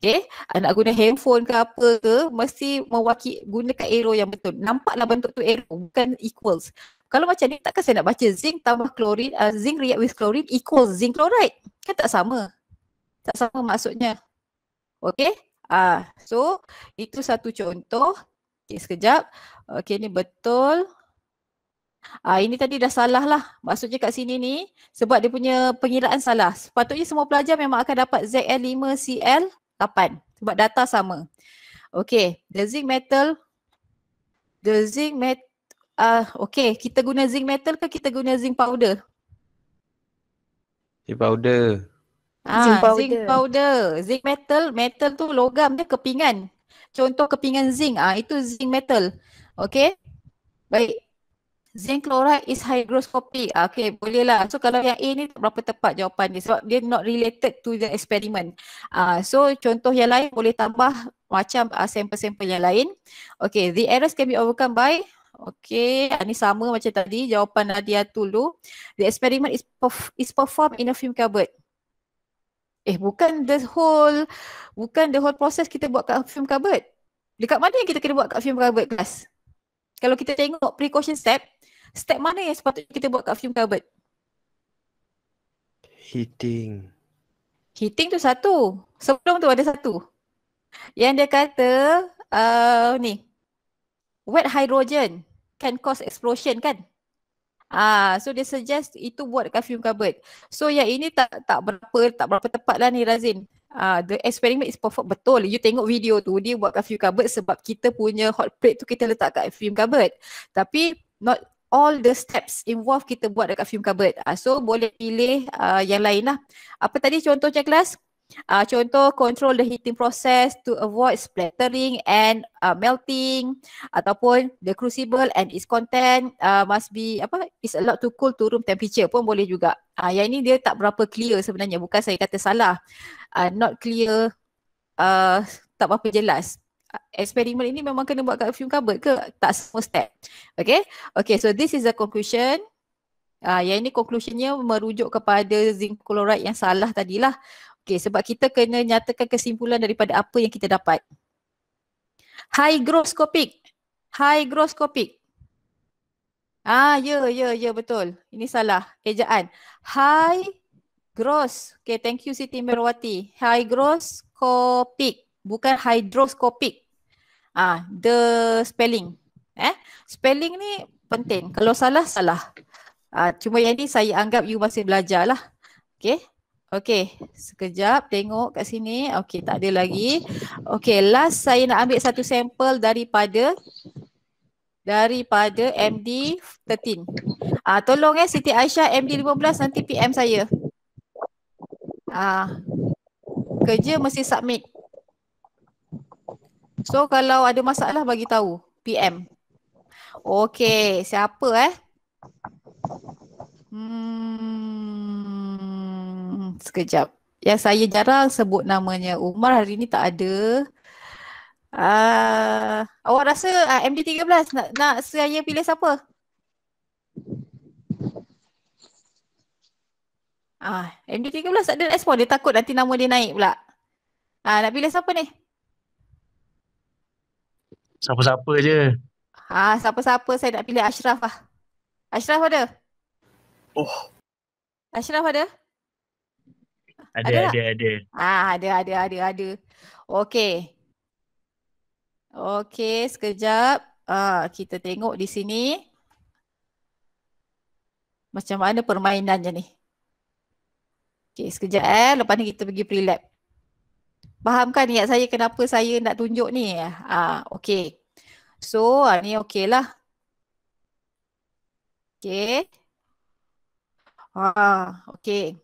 Speaker 1: Okay, ah, nak guna handphone ke apa ke, mesti mewakil gunakan arrow yang betul. Nampaklah bentuk tu arrow, bukan equals. Kalau macam ni, takkan saya nak baca zinc tambah chlorine, uh, ah, zinc react with chlorine equals zinc chloride. Kan tak sama. Tak sama maksudnya. Okay, Ah, so itu satu contoh. Okey sekejap. Okey ni betul. Ah ini tadi dah salah lah. Maksudnya kat sini ni sebab dia punya pengiraan salah. Sepatutnya semua pelajar memang akan dapat ZL5Cl8 sebab data sama. Okey, the zinc metal the zinc met ah uh, okey, kita guna zinc metal ke kita guna zinc powder? Zinc powder.
Speaker 2: Ah, zinc powder. Zinc
Speaker 1: powder. Zinc metal. Metal tu logam dia kepingan. Contoh kepingan zinc. ah Itu zinc metal. Okay. Baik. Zinc chloride is hygroscopic. Ah, okay bolehlah. So kalau yang A ni berapa tepat jawapan dia sebab dia not related to the experiment. Ah, so contoh yang lain boleh tambah macam uh, sampel-sampel yang lain. Okay the errors can be overcome by Okay, ini ah, sama macam tadi jawapan Nadia tu dulu. The experiment is perf- is performed in a film cupboard eh bukan the whole bukan the whole process kita buat kat film cupboard dekat mana yang kita kena buat kat film cupboard kelas kalau kita tengok precaution step step mana yang sepatutnya kita buat kat film cupboard heating heating tu satu sebelum tu ada satu yang dia kata uh, ni wet hydrogen can cause explosion kan Ah, uh, so dia suggest itu buat dekat film cupboard. So yang ini tak tak berapa tak berapa tepat lah ni Razin. Ah, uh, the experiment is perfect betul. You tengok video tu dia buat kat film cupboard sebab kita punya hot plate tu kita letak kat film cupboard. Tapi not all the steps involved kita buat dekat film cupboard. Uh, so boleh pilih uh, yang lain lah. Apa tadi contohnya kelas? Uh, contoh control the heating process to avoid splattering and uh, melting ataupun the crucible and its content uh, must be apa is allowed to cool to room temperature pun boleh juga. Ah uh, yang ini dia tak berapa clear sebenarnya bukan saya kata salah. Uh, not clear uh, tak apa jelas. Eksperimen ini memang kena buat kat fume cupboard ke tak semua step. Okay. Okay so this is the conclusion. Uh, yang ini conclusionnya merujuk kepada zinc chloride yang salah tadilah Okay sebab kita kena nyatakan kesimpulan daripada apa yang kita dapat. Hygroscopic. Hygroscopic. Ah ya yeah, ya yeah, ya yeah, betul. Ini salah ejaan. High gross. Okay thank you Siti Merwati. High copic, bukan hydroscopic. Ah the spelling. Eh spelling ni penting. Kalau salah salah. Ah cuma yang ni saya anggap you masih belajar lah. Okay Okay, sekejap tengok kat sini. Okay, tak ada lagi. Okay, last saya nak ambil satu sampel daripada daripada MD13. Ah, uh, tolong eh Siti Aisyah MD15 nanti PM saya. Ah, uh, kerja mesti submit. So kalau ada masalah bagi tahu PM. Okay, siapa eh? Hmm sekejap. Ya saya jarang sebut namanya Umar hari ni tak ada. Uh, awak rasa uh, ah, MD13 nak, nak saya pilih siapa? Ah, MD13 tak ada respon. Dia takut nanti nama dia naik pula. Ah, nak pilih siapa ni? Siapa-siapa je. Ah, siapa-siapa saya nak pilih Ashraf lah. Ashraf ada? Oh. Ashraf ada? ada ada lah. ada. Ah ada ada ada ada. Okey. Okey, sekejap. Ah kita tengok di sini. Macam mana permainan je ni? Okey, sekejap eh. Lepas ni kita pergi pre-lab. Fahamkan niat saya kenapa saya nak tunjuk ni. Ah uh, okey. So, uh, ni okey lah. Okey. Ah, okey.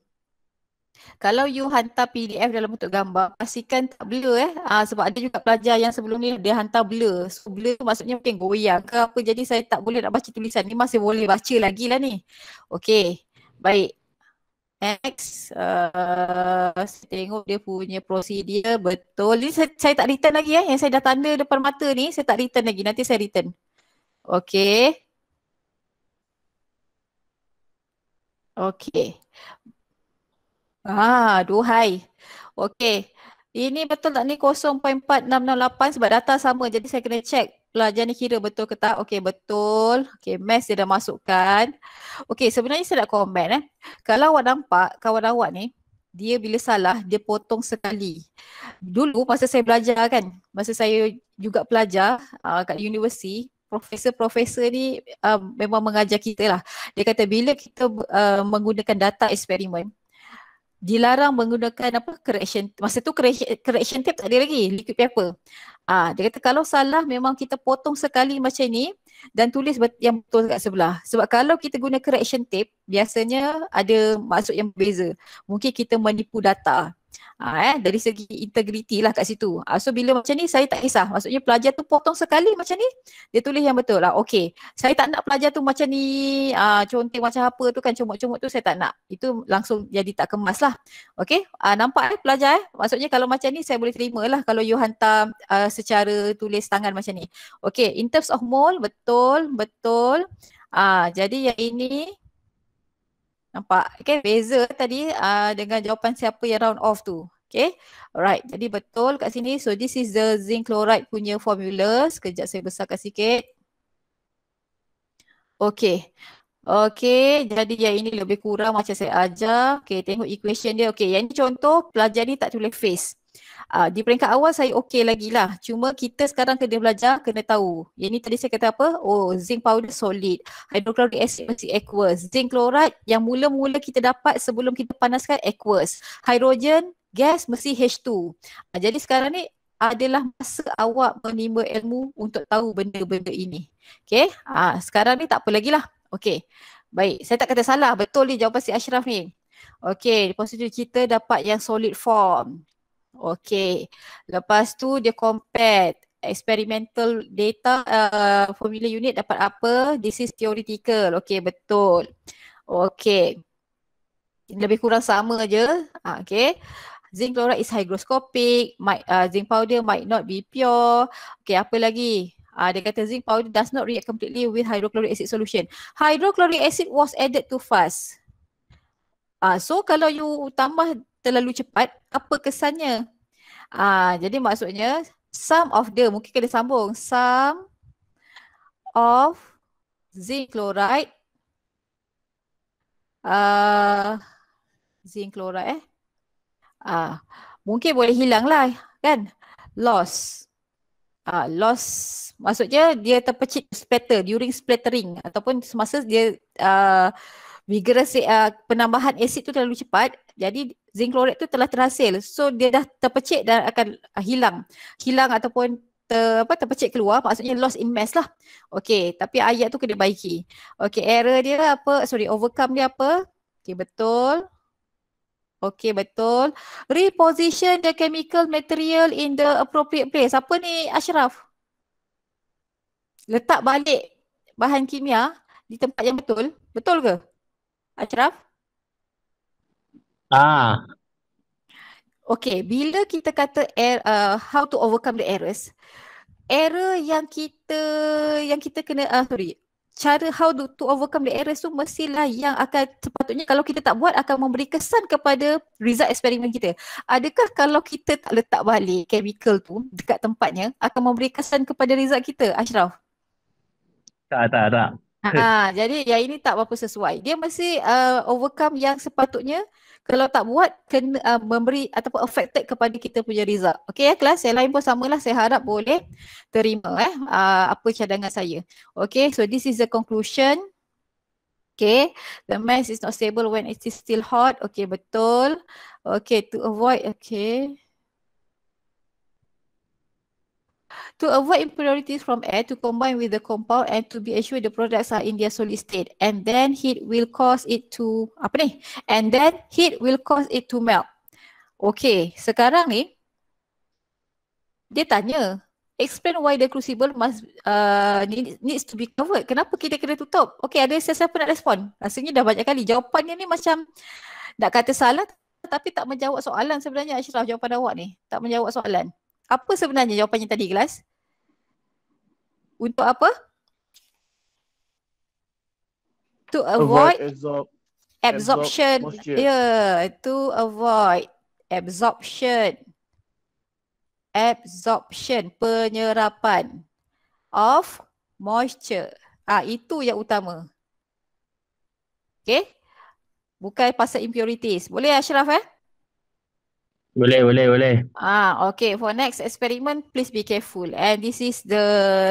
Speaker 1: Kalau you hantar PDF dalam bentuk gambar, pastikan tak blur eh. Uh, sebab ada juga pelajar yang sebelum ni dia hantar blur. So blur tu maksudnya mungkin goyang ke apa. Jadi saya tak boleh nak baca tulisan ni. Masih boleh baca lagi lah ni. Okay. Baik. Next. Uh, saya tengok dia punya prosedur. Betul. Ini saya, saya tak return lagi eh. Yang saya dah tanda depan mata ni, saya tak return lagi. Nanti saya return. Okay. Okay. Ah, duhai. Okey. Ini betul tak ni 0.4668 sebab data sama jadi saya kena check pelajar ni kira betul ke tak. Okey, betul. Okey, mess dia dah masukkan. Okey, sebenarnya saya nak komen eh. Kalau awak nampak kawan awak ni dia bila salah dia potong sekali. Dulu masa saya belajar kan, masa saya juga pelajar uh, kat universiti, profesor-profesor ni uh, memang mengajar kita lah. Dia kata bila kita uh, menggunakan data eksperimen, dilarang menggunakan apa correction masa tu correction, correction tape tak ada lagi liquid paper ah dia kata kalau salah memang kita potong sekali macam ni dan tulis yang betul dekat sebelah sebab kalau kita guna correction tape biasanya ada maksud yang berbeza mungkin kita menipu data Uh, eh, dari segi integriti lah kat situ. Uh, so bila macam ni saya tak kisah. Maksudnya pelajar tu potong sekali macam ni, dia tulis yang betul lah. Okay, saya tak nak pelajar tu macam ni, uh, ah, conteng macam apa tu kan, comot-comot tu saya tak nak. Itu langsung jadi tak kemas lah. Okay, uh, nampak eh pelajar eh. Maksudnya kalau macam ni saya boleh terima lah kalau you hantar uh, secara tulis tangan macam ni. Okay, in terms of mole, betul, betul. Uh, jadi yang ini, Nampak? Okay. Beza tadi uh, dengan jawapan siapa yang round off tu. Okay. Alright. Jadi betul kat sini. So this is the zinc chloride punya formula. Sekejap saya besarkan sikit. Okay. Okay. Jadi yang ini lebih kurang macam saya ajar. Okay. Tengok equation dia. Okay. Yang ini contoh pelajar ni tak tulis face. Uh, di peringkat awal saya okey lagi lah. Cuma kita sekarang kena belajar, kena tahu. Yang ni tadi saya kata apa? Oh, zinc powder solid. Hydrochloric acid masih aqueous. Zinc chloride yang mula-mula kita dapat sebelum kita panaskan aqueous. Hydrogen gas mesti H2. Uh, ah, jadi sekarang ni adalah masa awak menimba ilmu untuk tahu benda-benda ini. Okay. Uh, ah, sekarang ni tak apa lagi lah. Okay. Baik. Saya tak kata salah. Betul ni jawapan si Ashraf ni. Okay. Lepas tu kita dapat yang solid form. Okay. Lepas tu dia compare experimental data uh, formula unit dapat apa? This is theoretical. Okay, betul. Okay. Lebih kurang sama je. Ah, okay. Zinc chloride is hygroscopic. Might, uh, zinc powder might not be pure. Okay, apa lagi? Uh, dia kata zinc powder does not react completely with hydrochloric acid solution. Hydrochloric acid was added too fast. Uh, so kalau you tambah terlalu cepat, apa kesannya? Ah, jadi maksudnya some of the, mungkin kena sambung, some of zinc chloride uh, zinc chloride eh uh, mungkin boleh hilang lah kan loss uh, loss maksudnya dia terpecit splatter during splattering ataupun semasa dia uh, vigorous uh, penambahan asid tu terlalu cepat jadi zinc chloride tu telah terhasil. So dia dah terpecik dan akan ah, hilang. Hilang ataupun ter, apa terpecik keluar maksudnya lost in mass lah. Okay tapi ayat tu kena baiki. Okay error dia apa? Sorry overcome dia apa? Okay betul. Okay betul. Reposition the chemical material in the appropriate place. Apa ni Ashraf? Letak balik bahan kimia di tempat yang betul. Betul ke? Ashraf? Ah. Okay, bila kita kata er, uh, how to overcome the errors, error yang kita yang kita kena uh, sorry, cara how to to overcome the errors tu mestilah yang akan sepatutnya kalau kita tak buat akan memberi kesan kepada result eksperimen kita. Adakah kalau kita tak letak balik chemical tu dekat tempatnya akan memberi kesan kepada result kita, Ashraf? Tak, tak, tak. Ha, jadi yang ini tak berapa sesuai. Dia mesti uh, overcome yang sepatutnya kalau tak buat kena uh, memberi ataupun affected kepada kita punya result. Okey ya kelas yang lain pun samalah saya harap boleh terima eh uh, apa cadangan saya. Okey so this is the conclusion. Okay, the mass is not stable when it is still hot. Okay, betul. Okay, to avoid, okay. to avoid impurities from air to combine with the compound and to be assured the products are in their solid state and then heat will cause it to apa ni and then heat will cause it to melt okay sekarang ni dia tanya explain why the crucible must uh, needs to be covered kenapa kita kena tutup okay ada sesiapa nak respon rasanya dah banyak kali jawapannya ni macam nak kata salah tapi tak menjawab soalan sebenarnya Ashraf jawapan awak ni tak menjawab soalan apa sebenarnya jawapannya tadi kelas? Untuk apa? To avoid, avoid absor- absorption. Absor- yeah, to avoid absorption. Absorption, penyerapan of moisture. Ah itu yang utama. Okay. Bukan pasal impurities. Boleh Ashraf eh? Boleh, boleh, boleh. Ah, okay. For next experiment, please be careful. And this is the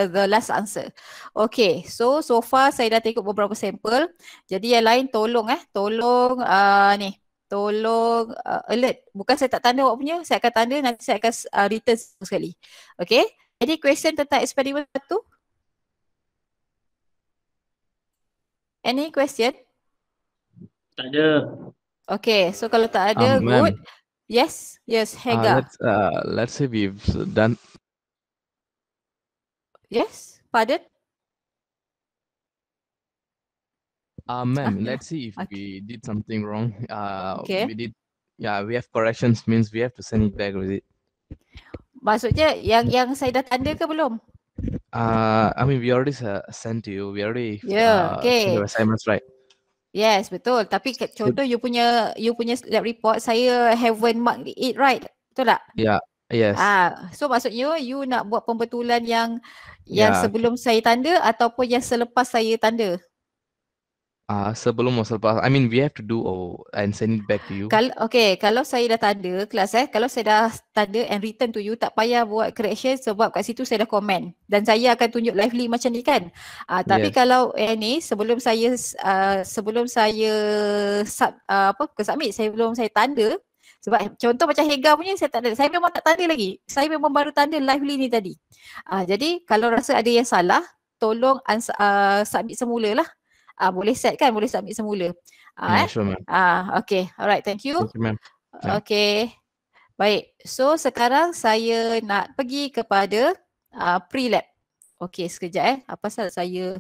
Speaker 1: the last answer. Okay. So so far saya dah tengok beberapa sampel. Jadi yang lain tolong eh, tolong uh, ni, tolong uh, alert. Bukan saya tak tanda awak punya, saya akan tanda nanti saya akan uh, return sekali. Okay. Any question tentang eksperimen tu? Any question? Tak ada. Okay, so kalau tak ada, um, good. Yes, yes, uh, Hagar. Uh, let's, uh, let's say we've done. Yes, pardon? Uh, ma'am, okay. let's see if okay. we did something wrong. Uh, okay. We did, yeah, we have corrections means we have to send it back with it. Maksudnya yang yang saya dah tanda ke belum? Uh, I mean, we already uh, sent to you. We already yeah, uh, okay. the assignments right. Yes, betul. Tapi contoh you punya you punya lab report, saya haven't marked it right. Betul tak? Ya. Yeah. Yes. Ah, so maksudnya you nak buat pembetulan yang
Speaker 2: yang yeah. sebelum
Speaker 1: saya tanda ataupun yang selepas saya tanda? Ah uh, sebelum or selepas I mean we have to do or oh, and send it back to you. Kalau okay, kalau saya dah tak ada kelas eh, kalau saya dah tak ada and return to you tak payah buat correction sebab kat situ saya dah komen dan saya akan tunjuk live link macam ni kan. Ah uh, tapi yes. kalau eh, ni sebelum saya uh, sebelum saya sub, uh, apa ke submit saya belum saya tanda sebab contoh macam Hega punya saya tak ada. Saya memang tak tanda lagi. Saya memang baru tanda live link ni tadi. Ah uh, jadi kalau rasa ada yang salah tolong uh, submit semula lah uh, boleh set kan boleh submit semula. Ah uh, ya, eh? yeah, sure, uh, okay. Alright, thank you. Thank you ya. Okay. Baik. So sekarang saya nak pergi kepada uh, pre-lab. Okay, sekejap eh. Apa salah saya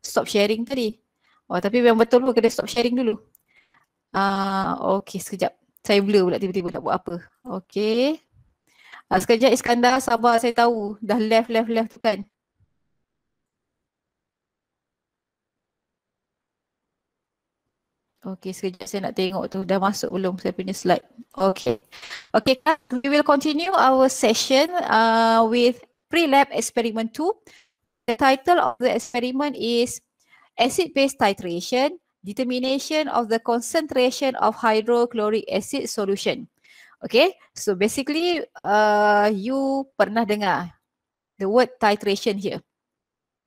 Speaker 1: stop sharing tadi? Oh, tapi memang betul pun kena stop sharing dulu. Ah, uh, okay, sekejap. Saya blur pula tiba-tiba nak buat apa. Okay. Uh, sekejap Iskandar, sabar saya tahu. Dah left, left, left tu kan. Okay, sekejap saya nak tengok tu dah masuk belum saya punya slide. Okay. Okay, Kak, we will continue our session uh, with pre-lab experiment 2. The title of the experiment is acid-based titration, determination of the concentration of hydrochloric acid solution. Okay, so basically uh, you pernah dengar the word titration here.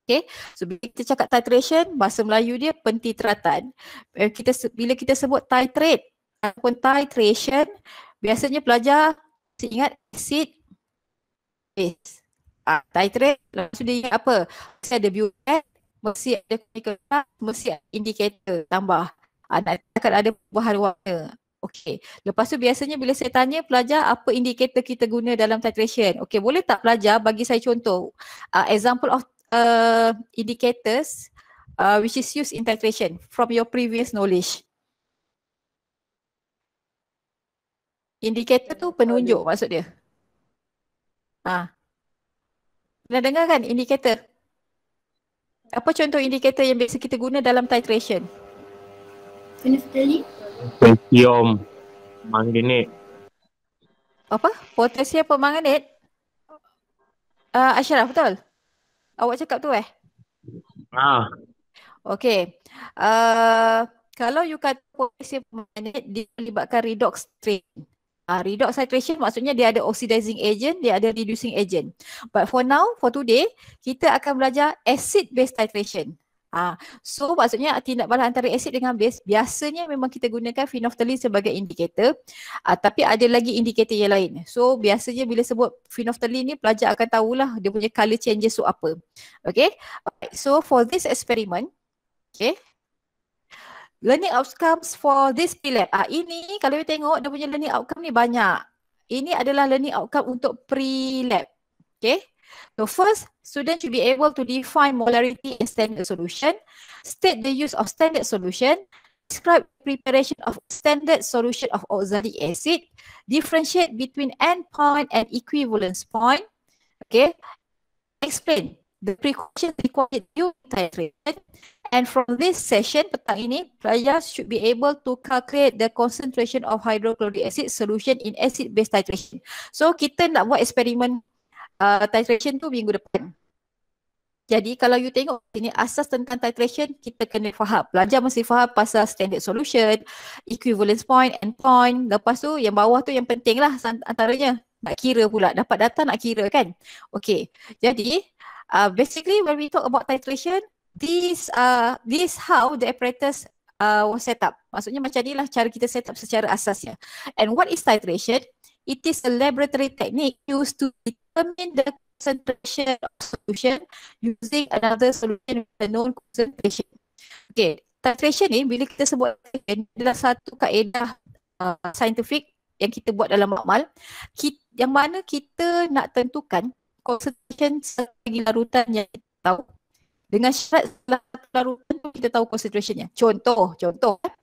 Speaker 1: Okay, so bila kita cakap titration, bahasa Melayu dia pentitratan. Eh, kita bila kita sebut titrate ataupun titration, biasanya pelajar ingat acid base. Ah, titrate lepas tu dia apa? Saya ada butan, mesti ada chemical, mesti ada indicator tambah. Ada ah, akan ada perubahan warna. Okey. Lepas tu biasanya bila saya tanya pelajar apa indikator kita guna dalam titration. okay boleh tak pelajar bagi saya contoh uh, example of uh, indicators uh, which is used in titration from your previous knowledge. Indikator tu penunjuk maksud dia. Ha. Pernah dengar kan indikator? Apa contoh indikator yang biasa kita guna dalam titration? Potassium manganet. Apa? Potassium pemanganet? Uh, Ashraf betul? Ya awak cakap tu eh? Ah. Ha. Okay. Uh, eh, kalau you kata potassium permanganate dia melibatkan redox strain. Uh, ah, redox titration maksudnya dia ada oxidizing agent, dia ada reducing agent. But for now, for today, kita akan belajar acid based titration. Ah, ha. so maksudnya tindak balas antara asid dengan base biasanya memang kita gunakan phenolphthalein sebagai indikator. Ah, tapi ada lagi indikator yang lain. So biasanya bila sebut phenolphthalein ni pelajar akan tahulah dia punya color changes so apa. Okay. So for this experiment, okay. Learning outcomes for this pre-lab. Ah, ha, ini kalau kita tengok dia punya learning outcome ni banyak. Ini adalah learning outcome untuk pre-lab. Okay. So first, students should be able to define molarity in standard solution, state the use of standard solution, describe preparation of standard solution of oxalic acid, differentiate between endpoint and equivalence point, okay, explain the precautions required during titration. And from this session petang ini, pelajar should be able to calculate the concentration of hydrochloric acid solution in acid based titration. So kita nak buat eksperimen uh, titration tu minggu depan. Hmm. Jadi kalau you tengok sini asas tentang titration kita kena faham. Pelajar mesti faham pasal standard solution, equivalence point, end point. Lepas tu yang bawah tu yang penting lah antaranya. Nak kira pula. Dapat data nak kira kan. Okay. Jadi uh, basically when we talk about titration, this, uh, this how the apparatus uh, was set up. Maksudnya macam ni lah cara kita set up secara asasnya. And what is titration? It is a laboratory technique used to determine the concentration of solution using another solution with a known concentration. Okay, titration ni bila kita sebut titration adalah satu kaedah uh, scientific yang kita buat dalam makmal kita, yang mana kita nak tentukan concentration sebagai larutan yang kita tahu dengan syarat salah terlalu tentu kita tahu konsentrasinya. Contoh, contoh. Eh.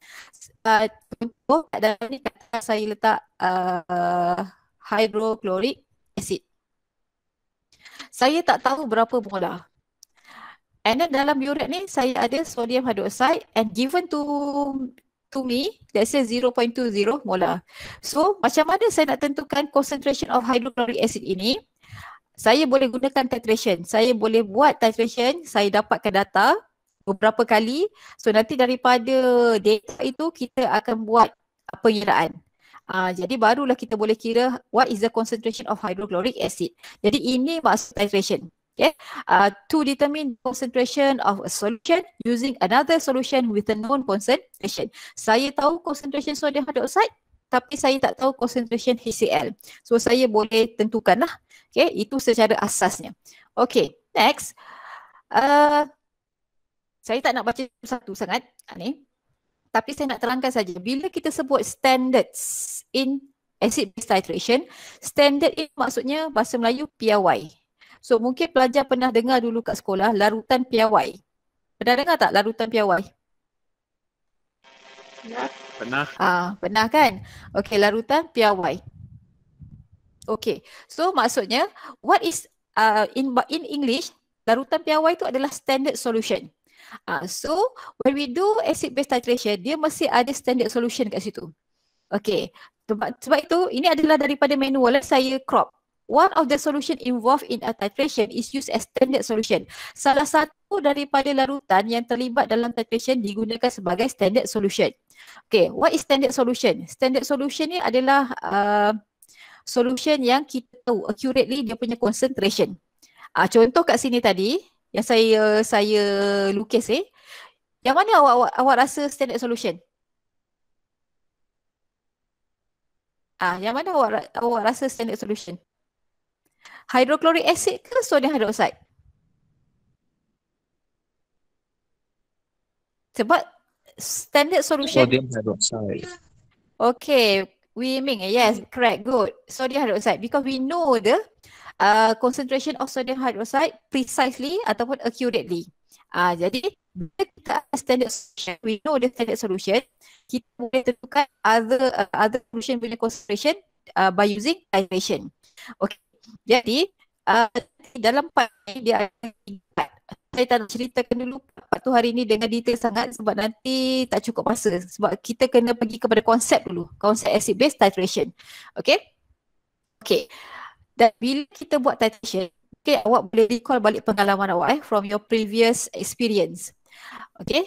Speaker 1: Uh, contoh kat dalam ni saya letak uh, hydrochloric acid. Saya tak tahu berapa molar. And then dalam urat ni saya ada sodium hydroxide and given to to me that's a 0.20 molar. So macam mana saya nak tentukan concentration of hydrochloric acid ini? Saya boleh gunakan titration. Saya boleh buat titration, saya dapatkan data beberapa kali. So nanti daripada data itu kita akan buat pengiraan. Uh, ah, jadi barulah kita boleh kira what is the concentration of hydrochloric acid. Jadi ini maksud titration. Okay. Uh, to determine concentration of a solution using another solution with a known concentration. Saya tahu concentration sodium hydroxide tapi saya tak tahu concentration HCl. So saya boleh tentukan lah. Okay, itu secara asasnya. Okay, next. Uh, saya tak nak baca satu sangat ah, ni. Tapi saya nak terangkan saja bila kita sebut standards in acid base titration, standard in maksudnya bahasa Melayu PAY. So mungkin pelajar pernah dengar dulu kat sekolah larutan PAY. Pernah dengar tak larutan Ya. Pernah. Ah, pernah kan? Okey, larutan PAY. Okey. So maksudnya what is uh, in in English larutan PAY itu adalah standard solution. Uh, so when we do acid base titration, dia mesti ada standard solution kat situ. Okay. Sebab, sebab itu ini adalah daripada manual eh, saya crop. One of the solution involved in a titration is used as standard solution. Salah satu daripada larutan yang terlibat dalam titration digunakan sebagai standard solution. Okay, what is standard solution? Standard solution ni adalah uh, solution yang kita tahu accurately dia punya concentration. Uh, contoh kat sini tadi, yang saya saya lukis eh. Yang mana awak awak, awak rasa standard solution? Ah, yang mana awak awak rasa standard solution? Hydrochloric acid ke sodium hydroxide? Sebab standard solution sodium hydroxide. Okay, we mean yes, correct, good. Sodium hydroxide because we know the Uh, concentration of sodium hydroxide precisely ataupun accurately. Uh, jadi bila kita ada standard solution, we know the standard solution, kita boleh tentukan other uh, other solution punya concentration uh, by using titration. Okay. Jadi uh, dalam part ini dia ada saya tak nak ceritakan dulu part tu hari ini dengan detail sangat sebab nanti tak cukup masa sebab kita kena pergi kepada konsep dulu konsep acid base titration Okay. Okay. Dan bila kita buat titration, okay, awak boleh recall balik pengalaman awak eh from your previous experience. Okay.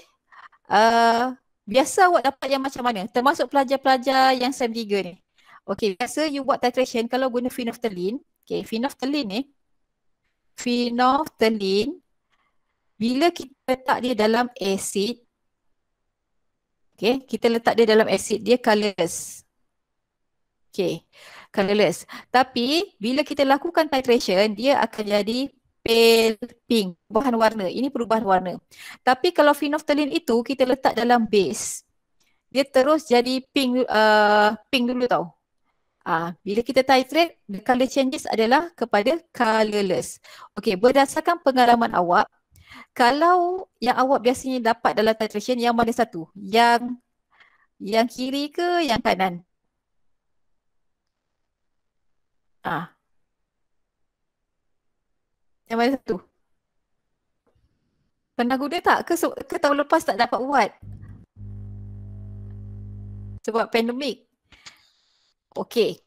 Speaker 1: Uh, biasa awak dapat yang macam mana? Termasuk pelajar-pelajar yang SEM3 ni. Okay, biasa you buat titration kalau guna phenolphthalein. Okay, phenolphthalein ni. Phenolphthalein. Bila kita letak dia dalam acid. Okay, kita letak dia dalam acid, dia colorless. Okay, colorless. Tapi bila kita lakukan titration, dia akan jadi pale pink, perubahan warna. Ini perubahan warna. Tapi kalau phenolphthalein itu kita letak dalam base, dia terus jadi pink uh, pink dulu tau. Ah, uh, bila kita titrate, the color changes adalah kepada colorless. Okay, berdasarkan pengalaman awak, kalau yang awak biasanya dapat dalam titration yang mana satu? Yang yang kiri ke yang kanan? Ah. Yang mana satu? Pernah guna tak ke, ke tahun lepas tak dapat buat? Sebab pandemik. Okey.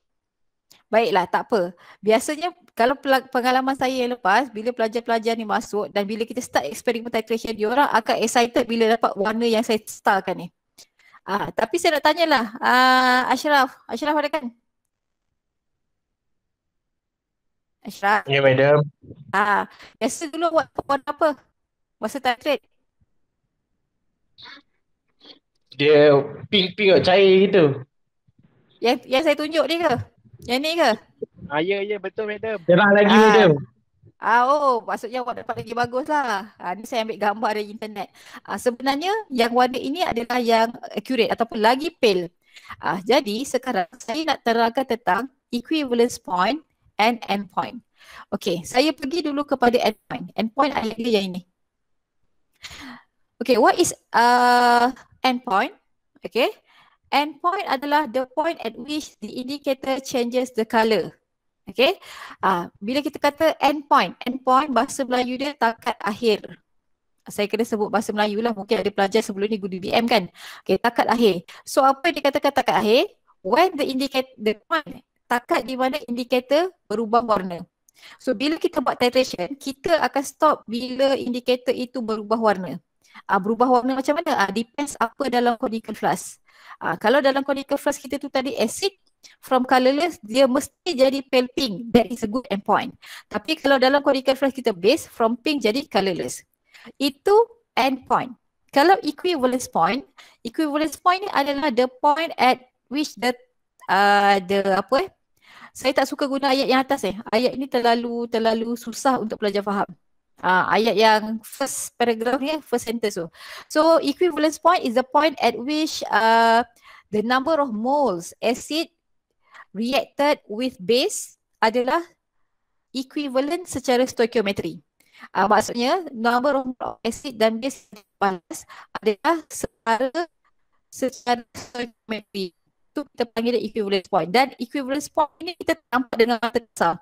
Speaker 1: Baiklah, tak apa. Biasanya kalau pengalaman saya yang lepas, bila pelajar-pelajar ni masuk dan bila kita start eksperimen titration, diorang akan excited bila dapat warna yang saya starkan ni. Ah, tapi saya nak tanyalah uh, Ashraf. Ashraf ada kan? Ashraf. Ya, yeah, madam. Ha, biasa dulu buat puan apa? Masa tak trade? Dia pink-pink kot cair gitu. ya yang saya tunjuk dia ke? Yang ni ke? Ha, ya, ya, betul madam. Cerah lagi ha. madam. Ah, oh, maksudnya awak dapat lagi bagus lah. Ah, ini saya ambil gambar dari internet. Ah, sebenarnya yang warna ini adalah yang accurate ataupun lagi pale. Ah, jadi sekarang saya nak terangkan tentang equivalence point and point, Okay, saya pergi dulu kepada end point. endpoint. Endpoint adalah yang ini. Okay, what is uh, point? Okay, end point adalah the point at which the indicator changes the color. Okay, uh, bila kita kata end point, end point bahasa Melayu dia takat akhir. Saya kena sebut bahasa Melayu lah, mungkin ada pelajar sebelum ni guru BM kan. Okay, takat akhir. So apa yang dikatakan takat akhir? When the indicator, the point takat di mana indikator berubah warna. So bila kita buat titration, kita akan stop bila indikator itu berubah warna. Uh, berubah warna macam mana? Uh, depends apa dalam conical flux. Uh, ah, kalau dalam conical flux kita tu tadi acid, from colorless dia mesti jadi pale pink. That is a good endpoint. Tapi kalau dalam conical flux kita base, from pink jadi colorless. Itu endpoint. Kalau equivalence point, equivalence point ni adalah the point at which the uh, the apa eh, saya tak suka guna ayat yang atas eh. Ayat ini terlalu terlalu susah untuk pelajar faham. Uh, ayat yang first paragraph ni, eh, first sentence tu. So equivalence point is the point at which uh, the number of moles acid reacted with base adalah equivalent secara stoichiometry. Uh, maksudnya number of acid dan base adalah setara secara stoichiometry tu kita panggil dia equivalence point dan equivalence point ni kita tak nampak dengan mata kasar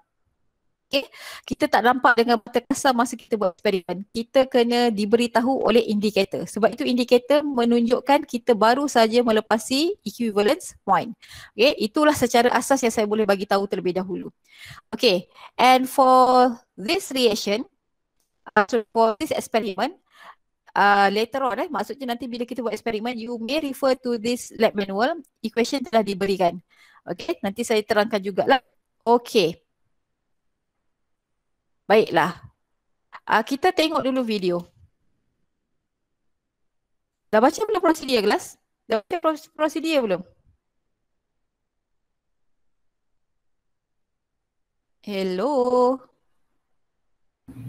Speaker 1: okay? kita tak nampak dengan mata kasar masa kita buat eksperimen kita kena diberitahu oleh indikator sebab itu indikator menunjukkan kita baru saja melepasi equivalence point okay? itulah secara asas yang saya boleh bagi tahu terlebih dahulu okay and for this reaction uh, for this experiment Ah, later on eh maksudnya nanti bila kita buat eksperimen you may refer to this lab manual equation telah diberikan Okay. nanti saya terangkan jugalah Okay. baiklah uh, kita tengok dulu video dah baca belum prosedur kelas dah baca prosedur belum hello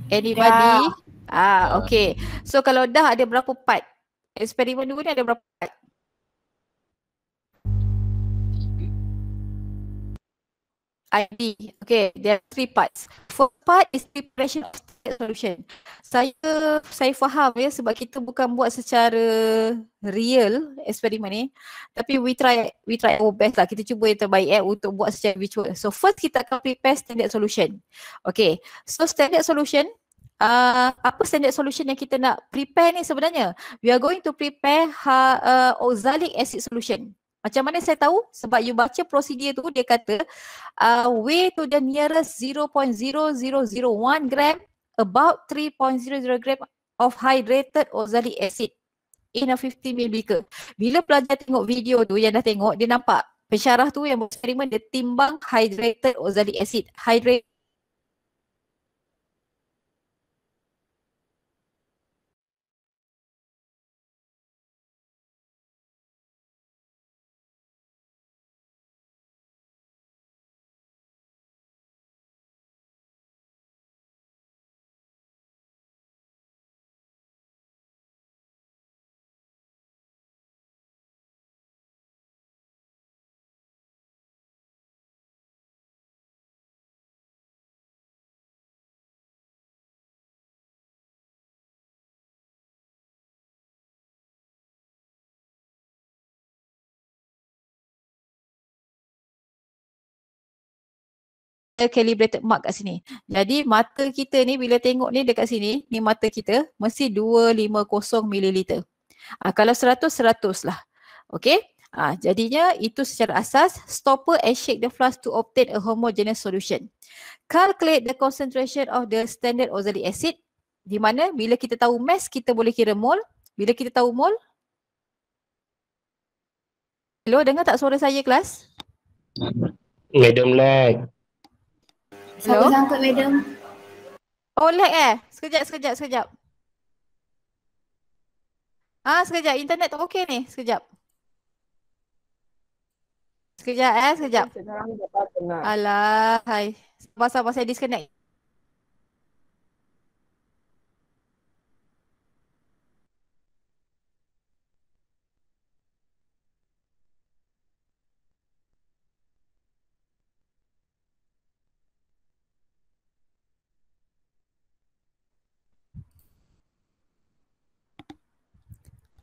Speaker 1: anybody yeah. Ah, uh, okay. So kalau dah ada berapa part? Eksperimen dulu ni ada berapa part? ID. Okay, there are three parts. For part is preparation of state solution. Saya saya faham ya sebab kita bukan buat secara real eksperimen ni. Tapi we try we try our best lah. Kita cuba yang terbaik eh untuk buat secara virtual. So first kita akan prepare standard solution. Okay, so standard solution uh, apa standard solution yang kita nak prepare ni sebenarnya we are going to prepare ha, uh, oxalic acid solution macam mana saya tahu sebab you baca prosedur tu dia kata uh, way to the nearest 0.0001 gram about 3.00 gram of hydrated oxalic acid in a 50 ml bila pelajar tengok video tu yang dah tengok dia nampak pensyarah tu yang bereksperimen dia timbang hydrated oxalic acid hydrated calibrated mark kat sini. Jadi mata kita ni bila tengok ni dekat sini, ni mata kita mesti 250 ml. Ha, kalau 100, 100 lah. Okay. Ha, jadinya itu secara asas stopper and shake the flask to obtain a homogeneous solution. Calculate the concentration of the standard oxalic acid di mana bila kita tahu mass kita boleh kira mol. Bila kita tahu mol. Hello, dengar tak suara saya kelas? Madam Lag. Siapa Hello? sangkut madam? Oh lag eh? Sekejap, sekejap, sekejap. Ah, sekejap. Internet tak okey ni. Sekejap. Sekejap eh, sekejap. Alah, hai. Sabar-sabar saya disconnect.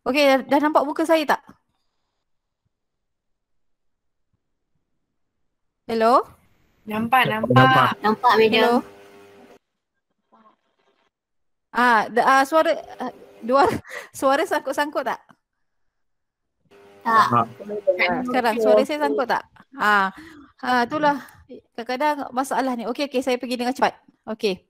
Speaker 1: Okey, dah, dah nampak muka saya tak? Hello? Nampak, nampak. Nampak, nampak medium. Ah, uh, suara uh, dua suara sangkut-sangkut tak? Tak. Ah, sekarang suara saya sangkut tak? Ha. Ha, itulah kadang-kadang masalah ni. Okey, okey, saya pergi dengan cepat. Okey.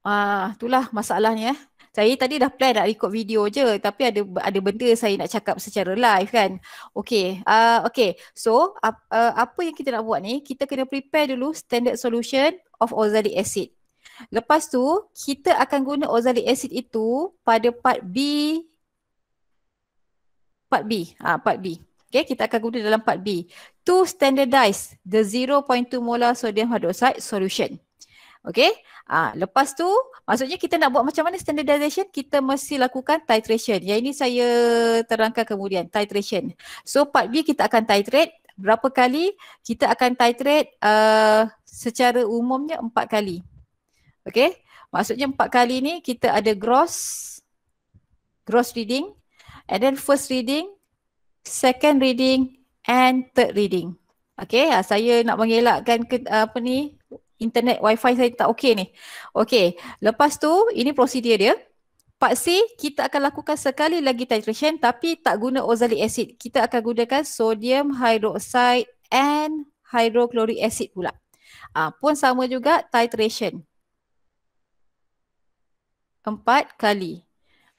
Speaker 1: Ah, uh, itulah masalahnya eh saya tadi dah plan nak record video je tapi ada ada benda saya nak cakap secara live kan. Okay, uh, okay. So uh, uh, apa yang kita nak buat ni, kita kena prepare dulu standard solution of oxalic acid. Lepas tu kita akan guna oxalic acid itu pada part B part B. Ah part B. Okay, kita akan guna dalam part B. To standardize the 0.2 molar sodium hydroxide solution. Okay, Ah, lepas tu maksudnya kita nak buat macam mana standardization kita mesti lakukan titration. Yang ini saya terangkan kemudian titration. So part B kita akan titrate berapa kali? Kita akan titrate uh, secara umumnya empat kali. Okay. Maksudnya empat kali ni kita ada gross gross reading and then first reading, second reading and third reading. Okay, ah, saya nak mengelakkan ke, apa ni internet wifi saya tak okey ni. Okey, lepas tu ini prosedur dia. Part C, kita akan lakukan sekali lagi titration tapi tak guna oxalic acid. Kita akan gunakan sodium hydroxide and hydrochloric acid pula. Ha, pun sama juga titration. Empat kali.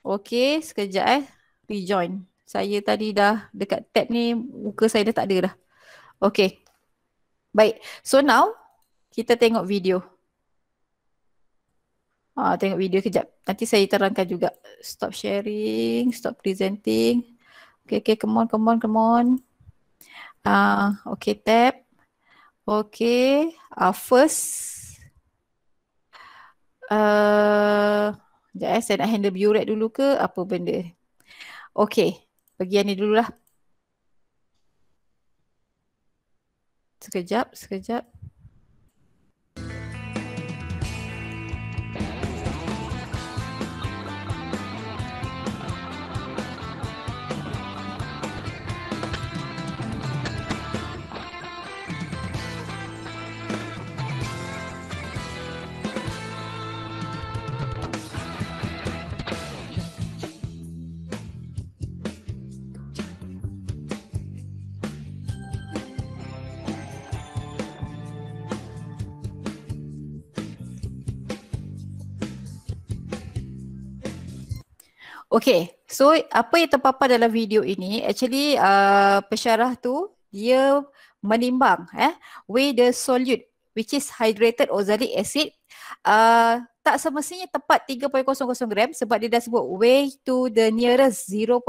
Speaker 1: Okey, sekejap eh. Rejoin. Saya tadi dah dekat tab ni, muka saya dah tak ada dah. Okey. Baik. So now, kita tengok video. Ha, tengok video kejap. Nanti saya terangkan juga. Stop sharing, stop presenting. Okay, okay, come on, come on, come on. Ah, okay, tap. Okay, uh, first. Uh, eh, saya nak handle view rate dulu ke apa benda. Okay, bagian ni dululah. Sekejap, sekejap. Okay, so apa yang terpapar dalam video ini, actually uh, pesyarah tu dia menimbang eh, weigh the solute which is hydrated oxalic acid uh, tak semestinya tepat 3.00 gram sebab dia dah sebut weigh to the nearest 0.001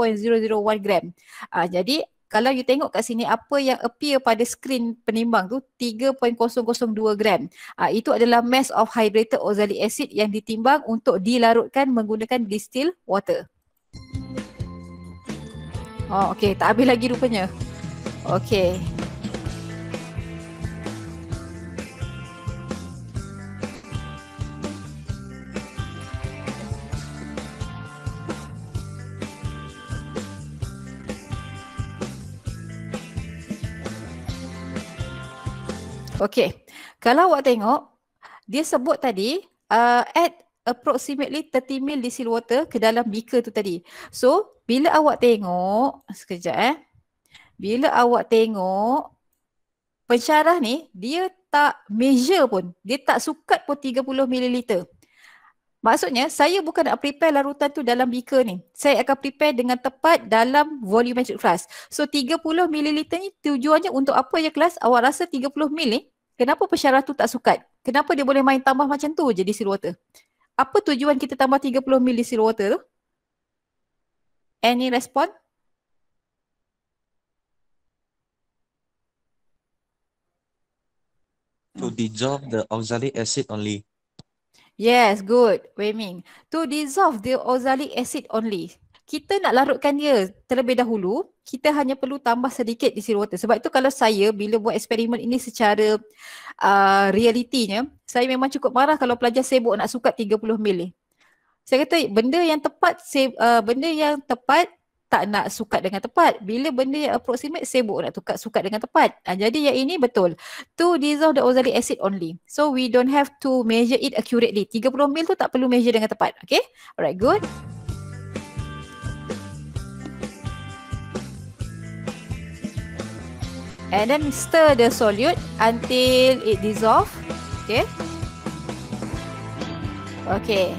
Speaker 1: gram. Uh, jadi kalau you tengok kat sini apa yang appear pada screen penimbang tu 3.002 gram. Uh, itu adalah mass of hydrated oxalic acid yang ditimbang untuk dilarutkan menggunakan distilled water. Oh, okey. Tak habis lagi rupanya. Okey. Okey. Kalau awak tengok, dia sebut tadi uh, at approximately 30 mil di seawater ke dalam beaker tu tadi. So, bila awak tengok, sekejap eh. Bila awak tengok, pensyarah ni dia tak measure pun. Dia tak sukat pun 30 ml. Maksudnya, saya bukan nak prepare larutan tu dalam beaker ni. Saya akan prepare dengan tepat dalam volumetric flask. So, 30 ml ni tujuannya untuk apa ya kelas? Awak rasa 30 ml ni, kenapa pensyarah tu tak sukat? Kenapa dia boleh main tambah macam tu je di seawater? apa tujuan kita tambah 30 ml distilled water tu? Any respond? To dissolve the oxalic acid only. Yes, good. Weiming. To dissolve the oxalic acid only kita nak larutkan dia terlebih dahulu, kita hanya perlu tambah sedikit di water. Sebab itu kalau saya bila buat eksperimen ini secara uh, realitinya, saya memang cukup marah kalau pelajar sibuk nak sukat 30 ml. Saya kata benda yang tepat, say, uh, benda yang tepat tak nak sukat dengan tepat. Bila benda yang approximate, sibuk nak tukar sukat dengan tepat. Uh, jadi yang ini betul. To dissolve the oxalic acid only. So we don't have to measure it accurately. 30 ml tu tak perlu measure dengan tepat. Okay? Alright, good. and then stir the solute until it dissolve okay okay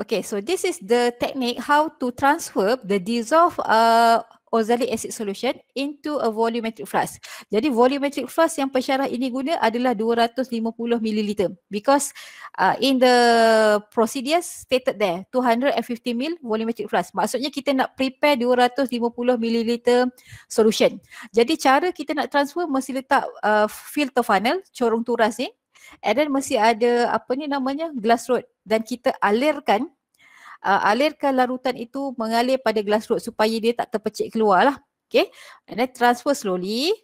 Speaker 1: okay so this is the technique how to transfer the dissolve uh oxalic acid solution into a volumetric flask. Jadi volumetric flask yang pensyarah ini guna adalah 250 ml because uh, in the procedure stated there 250 ml volumetric flask. Maksudnya kita nak prepare 250 ml solution. Jadi cara kita nak transfer mesti letak uh, filter funnel, corong turas ni and then mesti ada apa ni namanya glass rod dan kita alirkan uh, alirkan larutan itu mengalir pada gelas rot supaya dia tak terpecik keluar lah. Okay. And then transfer slowly.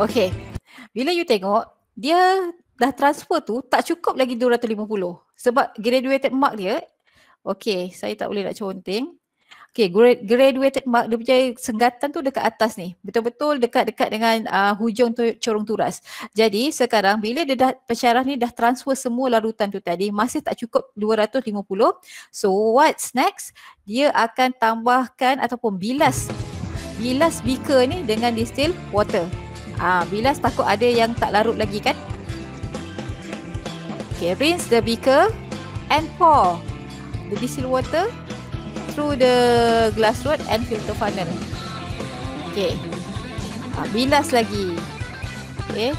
Speaker 1: Okay. Bila you tengok, dia dah transfer tu tak cukup lagi 250. Sebab graduated mark dia, okay saya tak boleh nak conteng. Okay graduated mark dia punya senggatan tu dekat atas ni betul-betul dekat-dekat dengan uh, hujung tu, corong turas. Jadi sekarang bila dia dah pesarah ni dah transfer semua larutan tu tadi masih tak cukup 250 so what's next dia akan tambahkan ataupun bilas bilas beaker ni dengan distilled water. Ah, bilas takut ada yang tak larut lagi kan. Okay rinse the beaker and pour the distilled water through the glass rod and filter funnel. Okay. Ha, bilas lagi. Okay.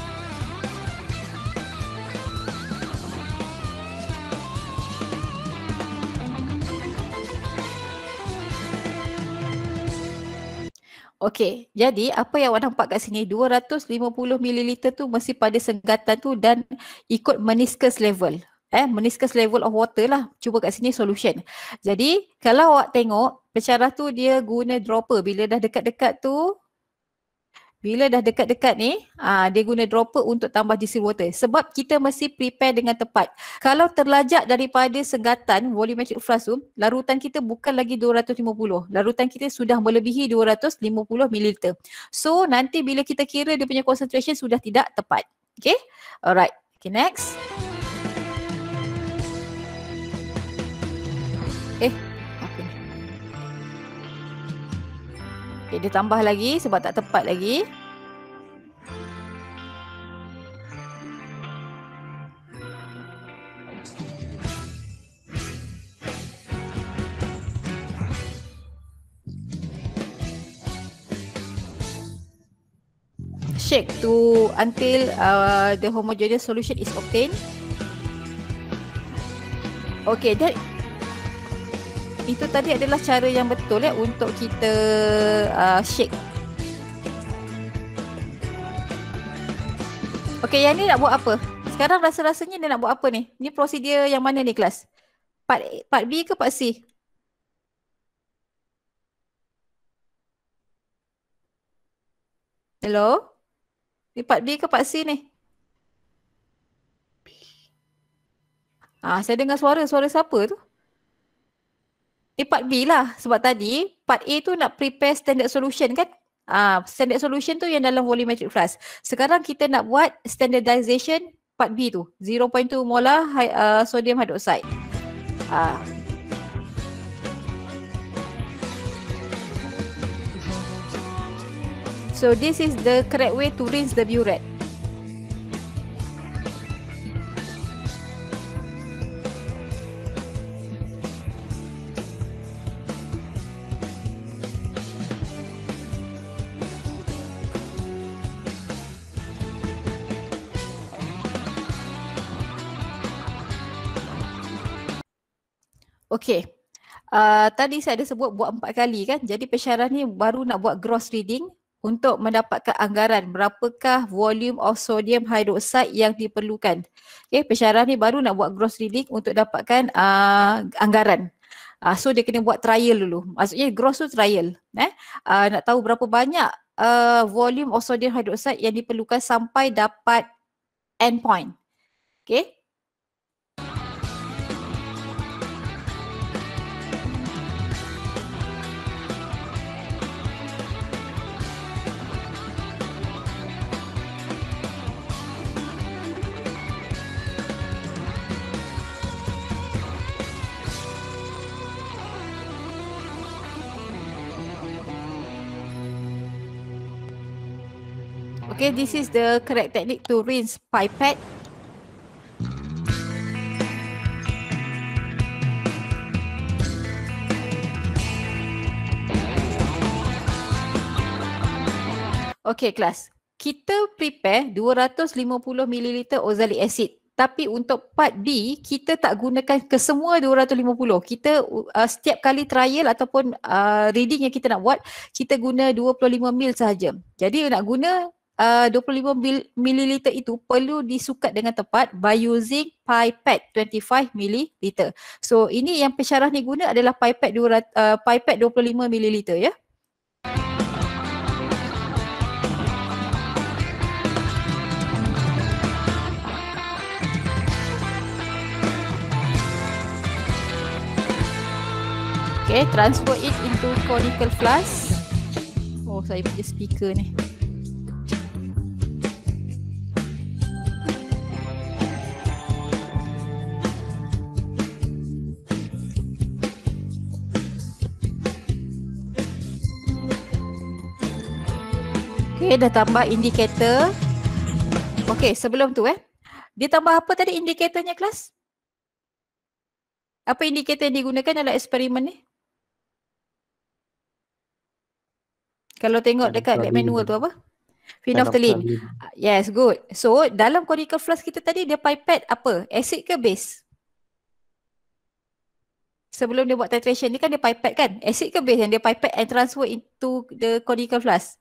Speaker 1: Okey, jadi apa yang awak nampak kat sini 250 ml tu mesti pada senggatan tu dan ikut meniscus level eh meniscus level of water lah cuba kat sini solution jadi kalau awak tengok pecara tu dia guna dropper bila dah dekat-dekat tu bila dah dekat-dekat ni aa, ah, dia guna dropper untuk tambah distilled water sebab kita mesti prepare dengan tepat kalau terlajak daripada segatan volumetric flux tu larutan kita bukan lagi 250 larutan kita sudah melebihi 250 ml so nanti bila kita kira dia punya concentration sudah tidak tepat okay alright okay next Eh, okey. Eh, okey, dia tambah lagi sebab tak tepat lagi. Check to until uh, the homogeneous solution is obtained. Okay, that itu tadi adalah cara yang betul eh, untuk kita uh, shake. Okay, yang ni nak buat apa? Sekarang rasa-rasanya dia nak buat apa ni? Ni prosedur yang mana ni kelas? Part, part B ke part C? Hello? Ni part B ke part C ni? Ah, saya dengar suara. Suara siapa tu? Ni eh, part B lah sebab tadi part A tu nak prepare standard solution kan. Ah, uh, standard solution tu yang dalam volumetric flask. Sekarang kita nak buat standardization part B tu. 0.2 molar uh, sodium hydroxide. Ah. Uh. So this is the correct way to rinse the burette. Okay. Uh, ah, tadi saya ada sebut buat empat kali kan. Jadi pesyarah ni baru nak buat gross reading untuk mendapatkan anggaran berapakah volume of sodium hydroxide yang diperlukan. Okay, pesyarah ni baru nak buat gross reading untuk dapatkan uh, anggaran. Uh, so dia kena buat trial dulu. Maksudnya gross tu trial. Eh? Uh, nak tahu berapa banyak uh, volume of sodium hydroxide yang diperlukan sampai dapat end point. Okay, Okay, this is the correct technique to rinse pipette. Okay, class. Kita prepare 250 ml ozalic acid. Tapi untuk part D, kita tak gunakan kesemua 250. Kita uh, setiap kali trial ataupun uh, reading yang kita nak buat, kita guna 25 mil sahaja. Jadi nak guna uh, 25 ml itu perlu disukat dengan tepat by using pipette 25 ml. So ini yang pesyarah ni guna adalah pipette 200 uh, pipet 25 ml ya. Okay, transfer it into conical flask. Oh, saya punya speaker ni. Okay, dah tambah indikator. Okay, sebelum tu eh. Dia tambah apa tadi indikatornya kelas? Apa indikator yang digunakan dalam eksperimen ni? Kalau tengok dekat back manual tu apa? Phenophthalene. Yes, good. So, dalam cortical flask kita tadi dia pipette apa? Acid ke base? Sebelum dia buat titration ni kan dia pipette kan? Acid ke base yang dia pipette and transfer into the cortical flask.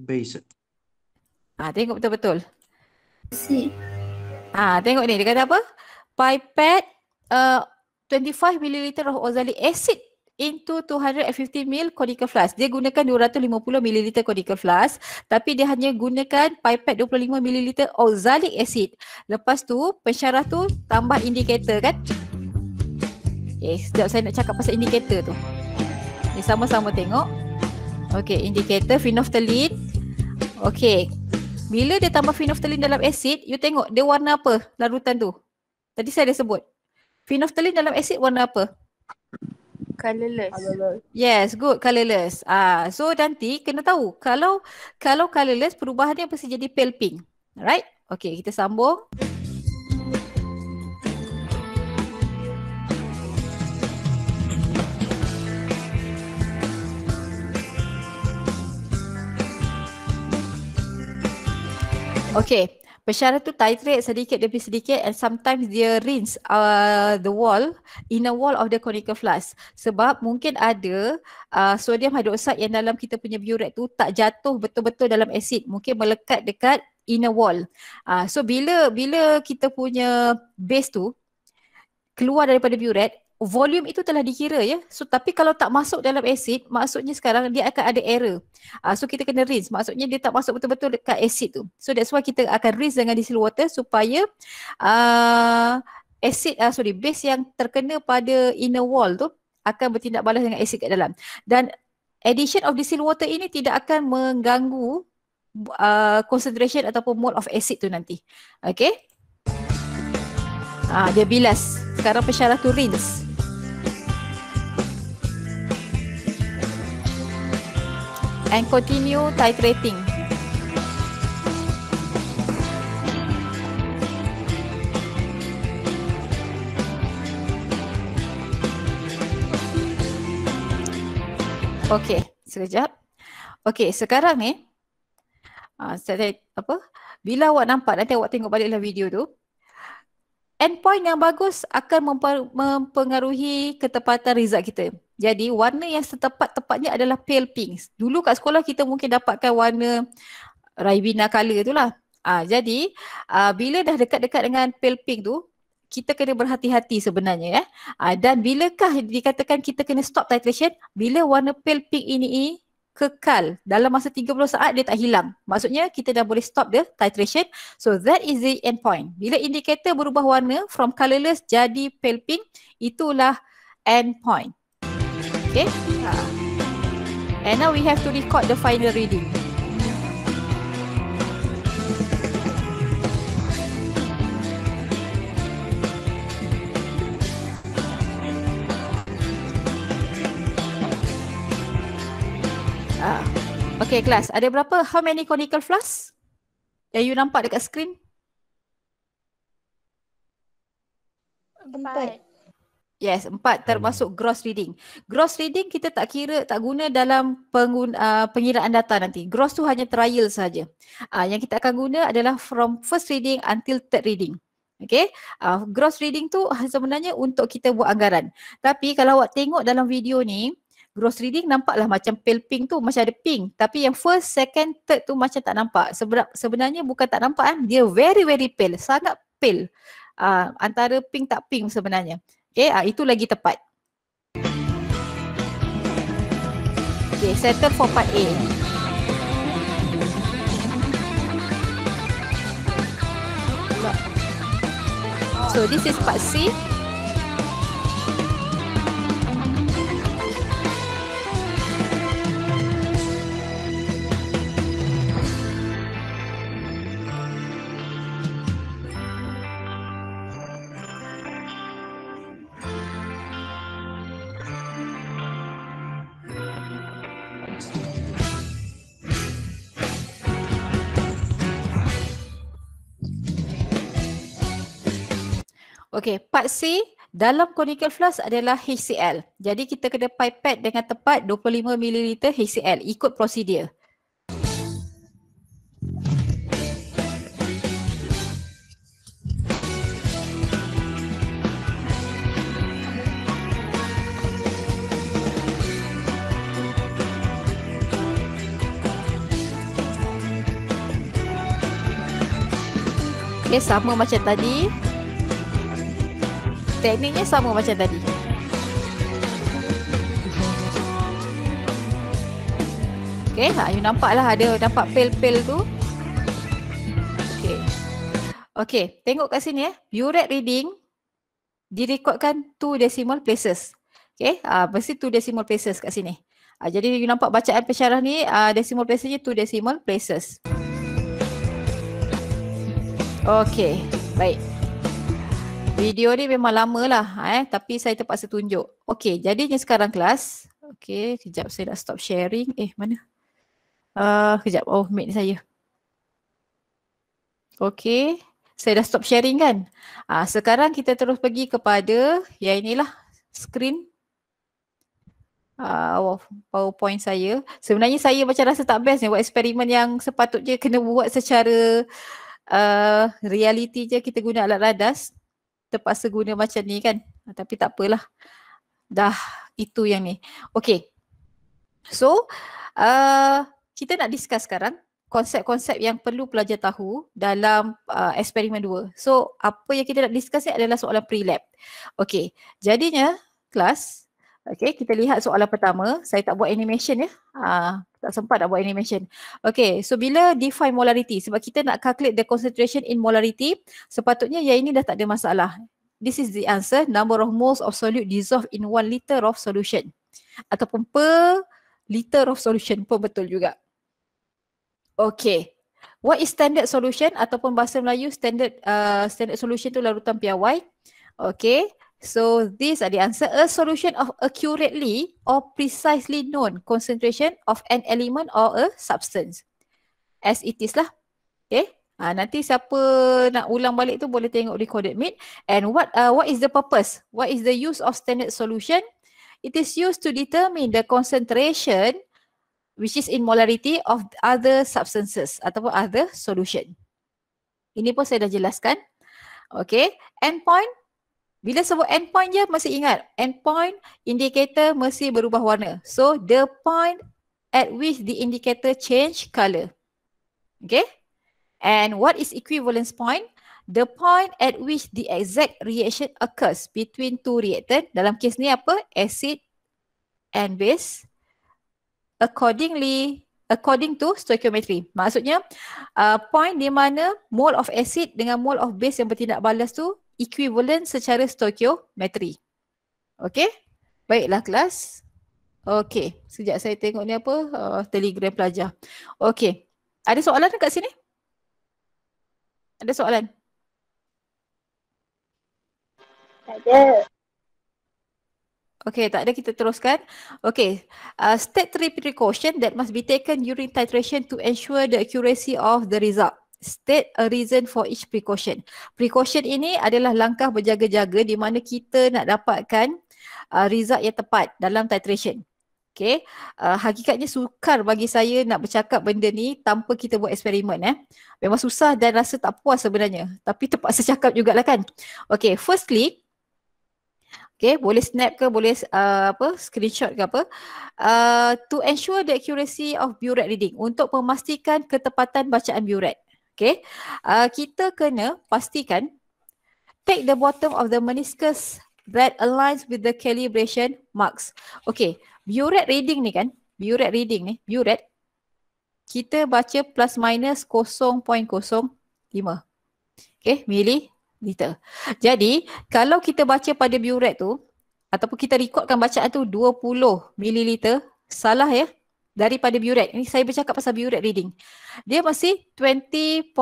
Speaker 1: based. Ha, ah, tengok betul-betul. Si. Ha, ah, tengok ni. Dia kata apa? Pipet uh, 25 milliliter of oxalic acid into 250 ml conical flask. Dia gunakan 250 ml conical flask tapi dia hanya gunakan pipet 25 ml oxalic acid. Lepas tu pensyarah tu tambah indikator kan. Okay, eh, sekejap saya nak cakap pasal indikator tu. Ni sama-sama tengok. Okay, indikator phenolphthalein. Okay, bila dia tambah phenolphthalein dalam asid, you tengok dia warna apa larutan tu? Tadi saya ada sebut. Phenolphthalein dalam asid warna apa? Colorless. Yes, good. Colorless. Ah, so nanti kena tahu kalau kalau colorless perubahannya pasti jadi pale pink. Alright? Okay, kita sambung. Okay, persyarah tu titrate sedikit demi sedikit and sometimes dia rinse uh, the wall, inner wall of the conical flask. Sebab mungkin ada uh, sodium hydroxide yang dalam kita punya burette tu tak jatuh betul-betul dalam asid, Mungkin melekat dekat inner wall. Uh, so bila bila kita punya base tu keluar daripada burette, volume itu telah dikira ya. So tapi kalau tak masuk dalam acid, maksudnya sekarang dia akan ada error. Uh, so kita kena rinse. Maksudnya dia tak masuk betul-betul dekat acid tu. So that's why kita akan rinse dengan distilled water supaya uh, acid uh, sorry, base yang terkena pada inner wall tu akan bertindak balas dengan acid kat dalam. Dan addition of distilled water ini tidak akan mengganggu uh, concentration ataupun mole of acid tu nanti. Okay. Ah, dia bilas. Sekarang pesyarah tu rinse. and continue titrating. Okay, sekejap. Okay, sekarang ni, uh, apa? bila awak nampak, nanti awak tengok baliklah video tu, endpoint yang bagus akan mempengaruhi ketepatan result kita. Jadi warna yang setepat tepatnya adalah pale pink. Dulu kat sekolah kita mungkin dapatkan warna Ribena color tu lah. Ha, jadi uh, bila dah dekat-dekat dengan pale pink tu kita kena berhati-hati sebenarnya ya. Eh? Ha, dan bilakah dikatakan kita kena stop titration? Bila warna pale pink ini kekal dalam masa 30 saat dia tak hilang. Maksudnya kita dah boleh stop dia titration. So that is the end point. Bila indikator berubah warna from colorless jadi pale pink itulah end point. Okay. Uh. And now we have to record the final reading. Ha. Okay kelas, ada berapa? How many conical flasks? Yang you nampak dekat screen? Empat. Yes, empat termasuk hmm. gross reading. Gross reading kita tak kira, tak guna dalam pengguna, uh, pengiraan data nanti. Gross tu hanya trial saja. Uh, yang kita akan guna adalah from first reading until third reading. Okay, uh, gross reading tu sebenarnya untuk kita buat anggaran. Tapi kalau awak tengok dalam video ni, gross reading nampaklah macam pale pink tu macam ada pink. Tapi yang first, second, third tu macam tak nampak. Sebenar, sebenarnya bukan tak nampak kan, dia very very pale, sangat pale. Uh, antara pink tak pink sebenarnya. Okay, uh, ah, itu lagi tepat. Okay, settle for part A. So this is part C. Okey, part C dalam conical flask adalah HCl. Jadi kita kena pipette dengan tepat 25 ml HCl ikut prosedur. Okay, sama macam tadi. Tekniknya sama macam tadi. Okay, ha, you nampak lah ada nampak pel-pel tu. Okay. Okay, tengok kat sini eh. Buret reading direkodkan two decimal places. Okay, ha, mesti two decimal places kat sini. Ha, jadi you nampak bacaan pesyarah ni uh, decimal placesnya two decimal places. Okay, baik. Video ni memang lama lah eh tapi saya terpaksa tunjuk. Okey, jadinya sekarang kelas. Okey, kejap saya dah stop sharing. Eh, mana? Uh, kejap. Oh, mic ni saya. Okey, saya dah stop sharing kan? Uh, sekarang kita terus pergi kepada yang inilah screen uh, PowerPoint saya. Sebenarnya saya macam rasa tak best ni buat eksperimen yang sepatutnya kena buat secara uh, reality je kita guna alat radas terpaksa guna macam ni kan. Ah, tapi tak apalah. Dah itu yang ni. Okay. So uh, kita nak discuss sekarang konsep-konsep yang perlu pelajar tahu dalam uh, eksperimen dua. So apa yang kita nak discuss ni adalah soalan pre-lab. Okay. Jadinya kelas Okay, kita lihat soalan pertama. Saya tak buat animation ya. Uh, tak sempat nak buat animation. Okay, so bila define molarity? Sebab kita nak calculate the concentration in molarity, sepatutnya yang ini dah tak ada masalah. This is the answer, number of moles of solute dissolved in one liter of solution. Ataupun per liter of solution pun betul juga. Okay, what is standard solution ataupun bahasa Melayu standard uh, standard solution tu larutan piawai. Okay, So these are the answer. A solution of accurately or precisely known concentration of an element or a substance. As it is lah. Okay. Ha, nanti siapa nak ulang balik tu boleh tengok recorded meet. And what uh, what is the purpose? What is the use of standard solution? It is used to determine the concentration which is in molarity of other substances ataupun other solution. Ini pun saya dah jelaskan. Okay. Endpoint bila sebut endpoint je mesti ingat endpoint indicator mesti berubah warna. So the point at which the indicator change color. Okay? And what is equivalence point? The point at which the exact reaction occurs between two reactant. Dalam kes ni apa? Acid and base. Accordingly, according to stoichiometry. Maksudnya, uh, point di mana mole of acid dengan mole of base yang bertindak balas tu equivalent secara stoichiometri. Okey? Baiklah kelas. Okey, Sejak saya tengok ni apa uh, telegram pelajar. Okey, ada soalan dekat sini? Ada soalan? Tak ada. Okay, tak ada kita teruskan. Okay, uh, step three precaution that must be taken during titration to ensure the accuracy of the result state a reason for each precaution. Precaution ini adalah langkah berjaga-jaga di mana kita nak dapatkan uh, result yang tepat dalam titration. Okay, uh, hakikatnya sukar bagi saya nak bercakap benda ni tanpa kita buat eksperimen eh. Memang susah dan rasa tak puas sebenarnya. Tapi terpaksa cakap jugalah kan. Okay, firstly, Okay, boleh snap ke, boleh uh, apa, screenshot ke apa. Uh, to ensure the accuracy of buret reading. Untuk memastikan ketepatan bacaan buret. Okay. Uh, kita kena pastikan take the bottom of the meniscus that aligns with the calibration marks. Okay. Buret reading ni kan. Buret reading ni. Buret. Kita baca plus minus 0.05. Okay. mili liter. Jadi kalau kita baca pada buret tu ataupun kita rekodkan bacaan tu 20 milliliter salah ya daripada buret. Ini saya bercakap pasal buret reading. Dia masih 20.00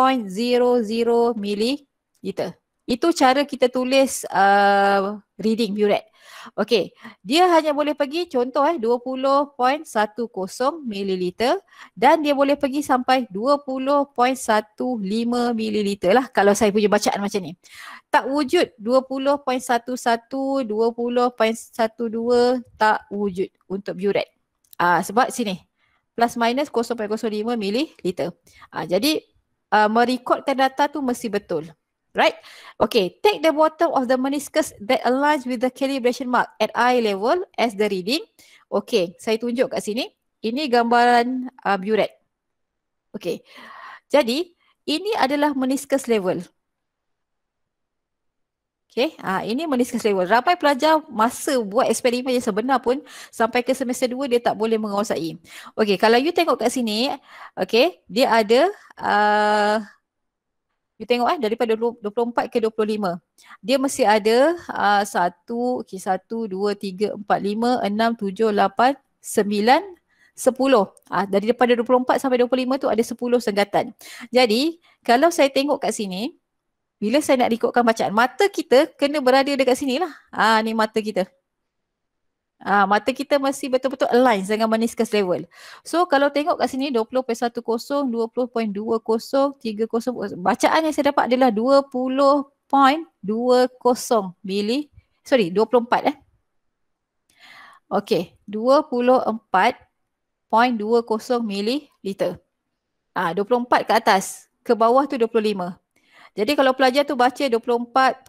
Speaker 1: mililiter. Itu cara kita tulis uh, reading buret. Okey, dia hanya boleh pergi contoh eh 20.10 mililiter dan dia boleh pergi sampai 20.15 mililiter lah kalau saya punya bacaan macam ni. Tak wujud 20.11, 20.12 tak wujud untuk buret. Uh, sebab sini plus minus 0.05 mililiter. Uh, jadi uh, merekodkan data tu mesti betul. Right? Okay, take the bottom of the meniscus that aligns with the calibration mark at eye level as the reading. Okay, saya tunjuk kat sini. Ini gambaran uh, buret. Okay, jadi ini adalah meniscus level. Okay, ha, ini meniscus level. Ramai pelajar masa buat eksperimen yang sebenar pun sampai ke semester 2 dia tak boleh menguasai. Okay, kalau you tengok kat sini, okay, dia ada uh, you tengok eh, daripada 24 ke 25. Dia mesti ada uh, ah, 1, okay, 1, 2, 3, 4, 5, 6, 7, 8, 9, 10. Ha, dari daripada 24 sampai 25 tu ada 10 senggatan. Jadi kalau saya tengok kat sini, bila saya nak ikutkan bacaan, mata kita kena berada dekat sini lah. Ha, ni mata kita. Ha, mata kita masih betul-betul align dengan meniscus level. So kalau tengok kat sini 20.10, 20.20, 30. Bacaan yang saya dapat adalah 20.20 mili. Sorry, 24 eh. Okay, 24.20 mililiter. Ah, ha, 24 ke atas. Ke bawah tu 25. Jadi kalau pelajar tu baca 24.11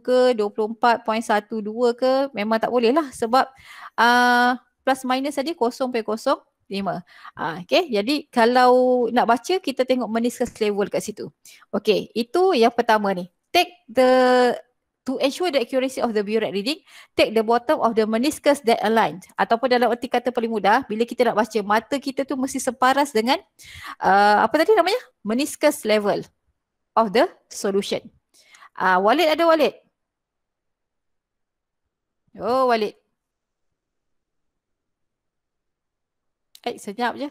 Speaker 1: ke 24.12 ke memang tak boleh lah sebab uh, plus minus tadi 0.05. Uh, okay jadi kalau nak baca kita tengok meniscus level kat situ. Okay itu yang pertama ni. Take the to ensure the accuracy of the burette reading, take the bottom of the meniscus that aligned. Ataupun dalam erti kata paling mudah, bila kita nak baca mata kita tu mesti separas dengan uh, apa tadi namanya? Meniscus level of the solution. Uh, wallet ada wallet? Oh, wallet. Eh, senyap je.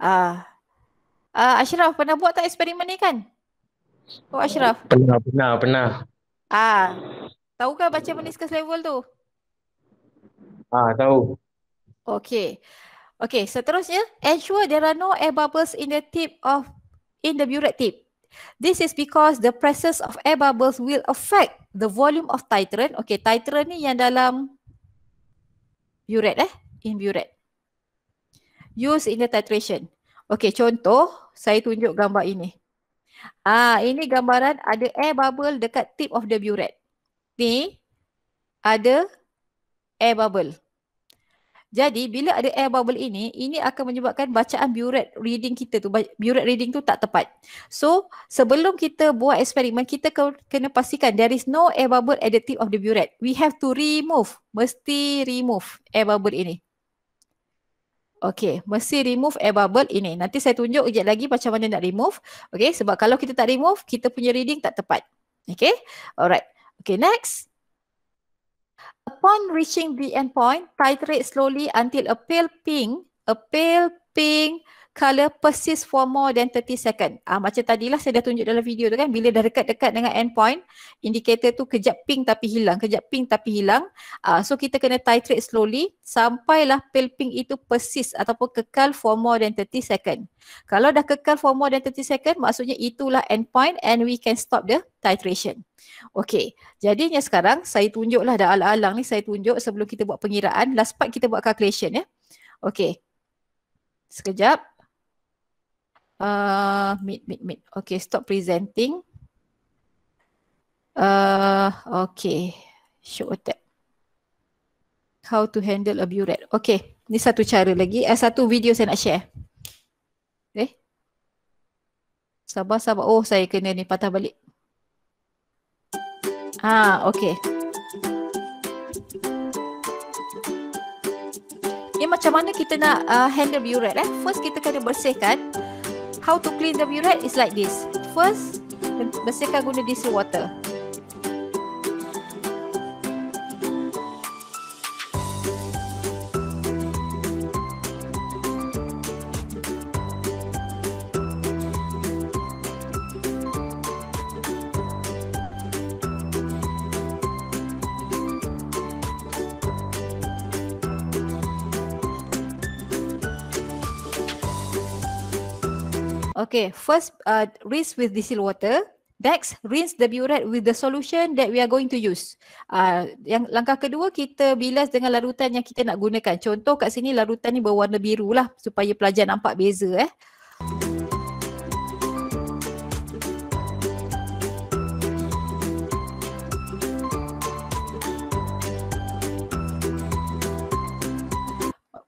Speaker 1: Uh, uh, Ashraf, pernah buat tak eksperimen ni kan? Oh, Ashraf. Pernah, pernah, pernah. Ah, uh, tahu kan baca meniscus level tu? Ah, uh, tahu. Okay. Okay, seterusnya, ensure there are no air bubbles in the tip of, in the burette tip. This is because the presence of air bubbles will affect the volume of titrant. Okay, titrant ni yang dalam buret eh, in buret. Use in the titration. Okay, contoh saya tunjuk gambar ini. Ah, ini gambaran ada air bubble dekat tip of the buret. Ni ada air bubble. Jadi bila ada air bubble ini, ini akan menyebabkan bacaan buret reading kita tu, buret reading tu tak tepat. So sebelum kita buat eksperimen, kita kena pastikan there is no air bubble at the tip of the buret. We have to remove, mesti remove air bubble ini. Okay, mesti remove air bubble ini. Nanti saya tunjuk sekejap lagi macam mana nak remove. Okay, sebab kalau kita tak remove, kita punya reading tak tepat. Okay, alright. Okay, next. Upon reaching the endpoint, titrate slowly until a pale pink, a pale pink color persist for more than 30 second. Ah, macam tadilah saya dah tunjuk dalam video tu kan bila dah dekat-dekat dengan endpoint indicator tu kejap pink tapi hilang, kejap pink tapi hilang. Ah, so kita kena titrate slowly sampailah pale pink itu persist ataupun kekal for more than 30 second. Kalau dah kekal for more than 30 second maksudnya itulah endpoint and we can stop the titration. Okay, jadinya sekarang saya tunjuklah dah alang-alang ni saya tunjuk sebelum kita buat pengiraan. Last part kita buat calculation ya. Okay, Sekejap. Uh, meet, meet, meet. Okay, stop presenting. Uh, okay, show that. How to handle a burette. Okay, ni satu cara lagi. Uh, satu video saya nak share. Eh? Sabar, sabar. Oh, saya kena ni patah balik. Ah, okay. Ni macam mana kita nak uh, handle burette eh? First, kita kena bersihkan how to clean the burette is like this. First, bersihkan guna distilled water. Okay, first uh, rinse with distilled water. Next, rinse the burette with the solution that we are going to use. Uh, yang langkah kedua, kita bilas dengan larutan yang kita nak gunakan. Contoh kat sini larutan ni berwarna biru lah supaya pelajar nampak beza eh.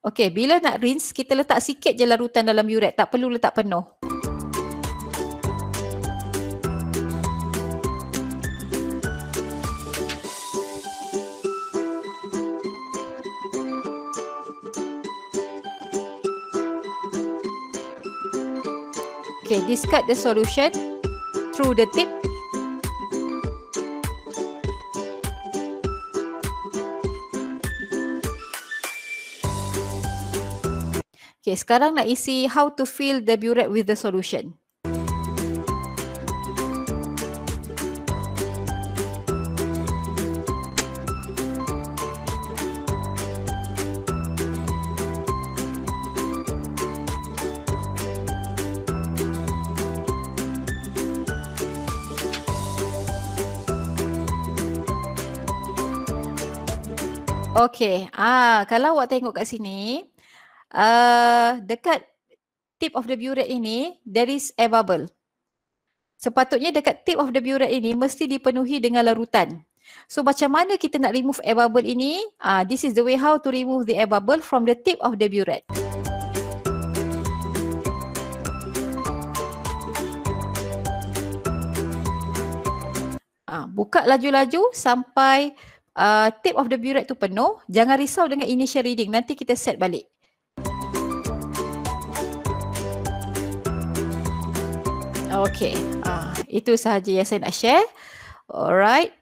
Speaker 1: Okay, bila nak rinse, kita letak sikit je larutan dalam burette. Tak perlu letak penuh. Okay, discard the solution through the tip. Okay, sekarang nak isi how to fill the burette with the solution. Okay. Ah, kalau awak tengok kat sini, uh, dekat tip of the burette ini, there is a bubble. Sepatutnya dekat tip of the burette ini mesti dipenuhi dengan larutan. So macam mana kita nak remove air bubble ini? Ah, uh, this is the way how to remove the air bubble from the tip of the burette. Ah, buka laju-laju sampai uh, tip of the buret tu penuh, jangan risau dengan initial reading. Nanti kita set balik. Okay, uh, itu sahaja yang saya nak share. Alright,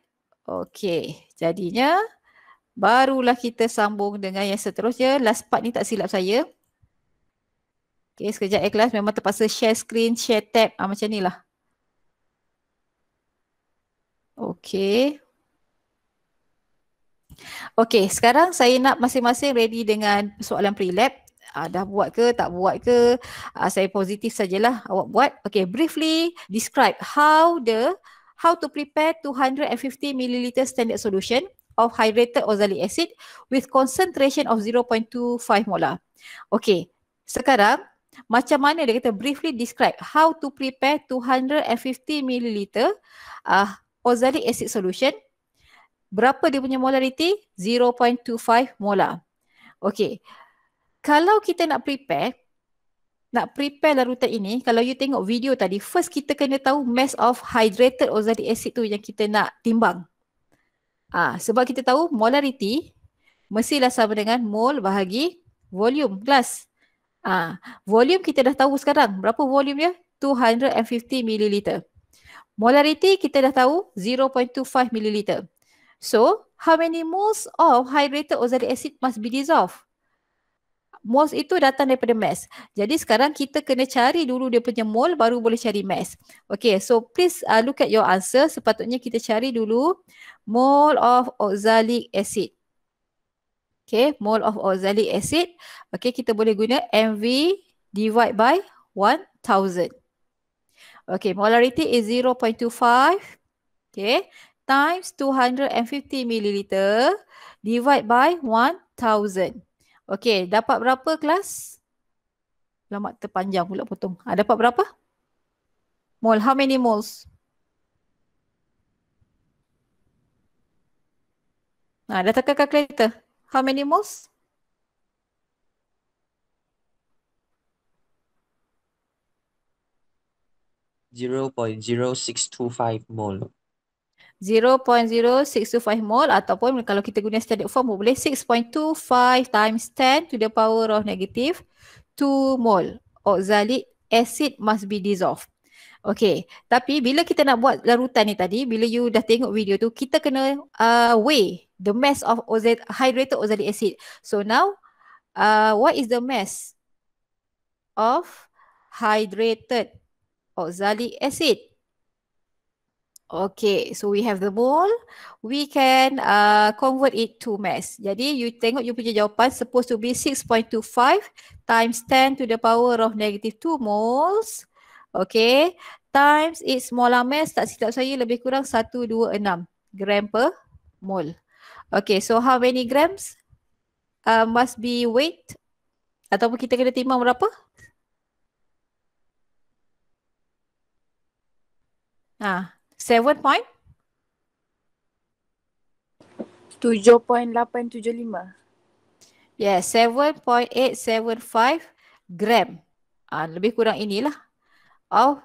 Speaker 1: okay. Jadinya, barulah kita sambung dengan yang seterusnya. Last part ni tak silap saya. Okay, sekejap eh kelas. Memang terpaksa share screen, share tab. Uh, macam ni lah. Okay. Okey, sekarang saya nak masing-masing ready dengan soalan pre-lab. Uh, dah buat ke tak buat ke uh, saya positif sajalah awak buat okey briefly describe how the how to prepare 250 ml standard solution of hydrated oxalic acid with concentration of 0.25 molar okey sekarang macam mana dia kata briefly describe how to prepare 250 ml uh, oxalic acid solution berapa dia punya molariti? 0.25 molar. Okey. Kalau kita nak prepare, nak prepare larutan ini, kalau you tengok video tadi, first kita kena tahu mass of hydrated ozadic acid tu yang kita nak timbang. Ah, ha, sebab kita tahu molariti mestilah sama dengan mol bahagi volume glass. Ah, ha, volume kita dah tahu sekarang. Berapa volume dia? 250 ml. Molariti kita dah tahu 0.25 ml. So, how many moles of hydrated oxalic acid must be dissolved? Moles itu datang daripada mass. Jadi sekarang kita kena cari dulu dia punya mole baru boleh cari mass. Okay, so please uh, look at your answer. Sepatutnya kita cari dulu mole of oxalic acid. Okay, mole of oxalic acid. Okay, kita boleh guna MV divide by 1000. Okay, molarity is 0.25. Okay, times 250 ml divide by 1000. Okey, dapat berapa kelas? Lama terpanjang pula potong. Ha, dapat berapa? Mol, how many moles? Ha, dah tekan calculator. How many moles? Zero point zero six two five mole. 0.0625 mol ataupun kalau kita guna standard form boleh 6.25 times 10 to the power of negative 2 mol oxalic acid must be dissolved. Okay, tapi bila kita nak buat larutan ni tadi, bila you dah tengok video tu, kita kena uh, weigh the mass of oz hydrated oxalic acid. So now, uh, what is the mass of hydrated oxalic acid? Okay, so we have the mole. We can uh, convert it to mass. Jadi you tengok you punya jawapan supposed to be 6.25 times 10 to the power of negative 2 moles. Okay, times its molar mass tak silap saya lebih kurang 126 gram per mole. Okay, so how many grams uh, must be weight? Ataupun kita kena timbang berapa? Haa. Ah. Seven point? tujuh tujuh point lapan 7.875. Yes, five gram. Ha, lebih kurang inilah. Of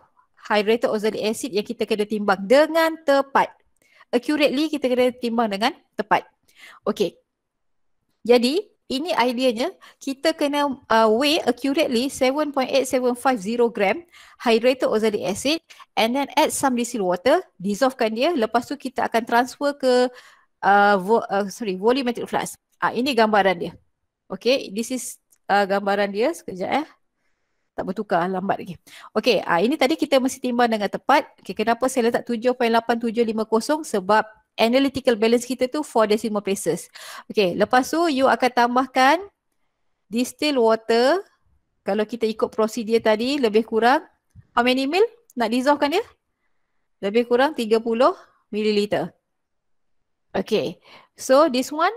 Speaker 1: hydrated oxalic acid yang kita kena timbang dengan tepat. Accurately kita kena timbang dengan tepat. Okay. Jadi ini ideanya kita kena uh, weigh accurately 7.8750 gram hydrated oxalic acid and then add some distilled water, dissolvekan dia. Lepas tu kita akan transfer ke uh, vo- uh, sorry volumetric flux. Uh, ah, ini gambaran dia. Okay, this is uh, gambaran dia. Sekejap eh. Tak bertukar, lambat lagi. Okay, uh, ini tadi kita mesti timbang dengan tepat. Okay, kenapa saya letak 7.8750 sebab analytical balance kita tu 4 decimal places. Okay, lepas tu you akan tambahkan distilled water kalau kita ikut prosedur tadi lebih kurang how many ml nak dissolve kan dia? Lebih kurang 30 ml. Okay, so this one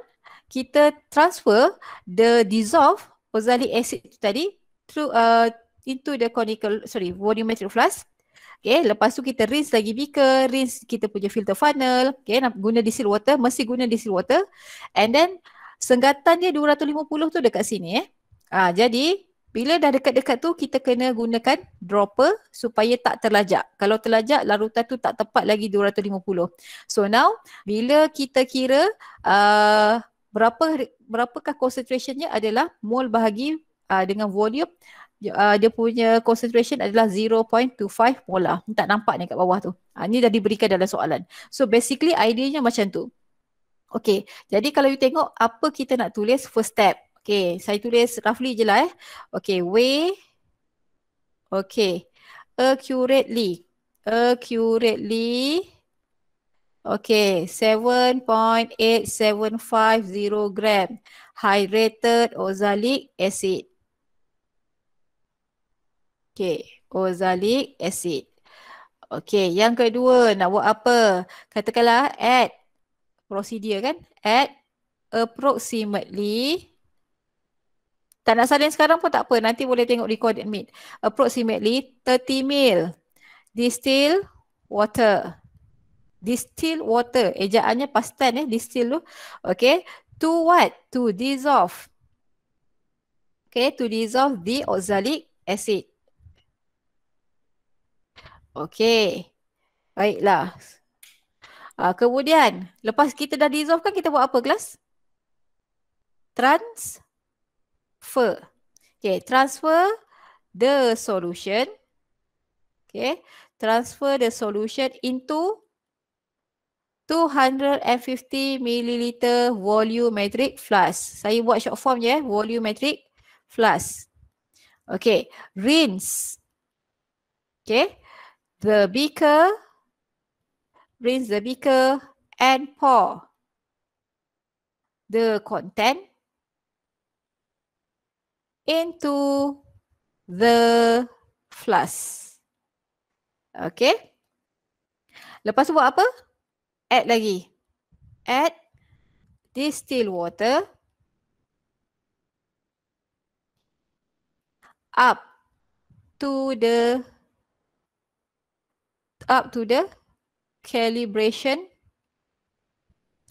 Speaker 1: kita transfer the dissolved oxalic acid tadi through uh, into the conical, sorry, volumetric flask Okay, lepas tu kita rinse lagi beaker, rinse kita punya filter funnel. Okay, nak guna distilled water, mesti guna distilled water. And then, senggatan dia 250 tu dekat sini eh. Ah, jadi, bila dah dekat-dekat tu, kita kena gunakan dropper supaya tak terlajak. Kalau terlajak, larutan tu tak tepat lagi 250. So now, bila kita kira uh, berapa berapakah concentrationnya adalah mol bahagi uh, dengan volume uh, dia punya concentration adalah 0.25 molar. Tak nampak ni kat bawah tu. Ha, ni dah diberikan dalam soalan. So basically ideanya macam tu. Okay, jadi kalau you tengok apa kita nak tulis first step. Okay, saya tulis roughly je lah eh. Okay, way. Okay, accurately. Accurately. Okay, 7.8750 gram hydrated oxalic acid. Okay, ozalic acid. Okay, yang kedua nak buat apa? Katakanlah at prosedur kan? At approximately tak nak salin sekarang pun tak apa. Nanti boleh tengok record admit. Approximately 30 ml distilled water. Distilled water. Ejaannya pastan tense eh. Distilled tu. Okay. To what? To dissolve. Okay. To dissolve the oxalic acid. Okay. Baiklah. Uh, kemudian, lepas kita dah dissolve kan kita buat apa kelas? Transfer. Okay, transfer the solution. Okay, transfer the solution into 250 milliliter volumetric flask. Saya buat short form je, eh, volumetric flask. Okay, rinse. Okay, the beaker, rinse the beaker and pour the content into the flask. Okay. Lepas tu buat apa? Add lagi. Add distilled water up to the up to the calibration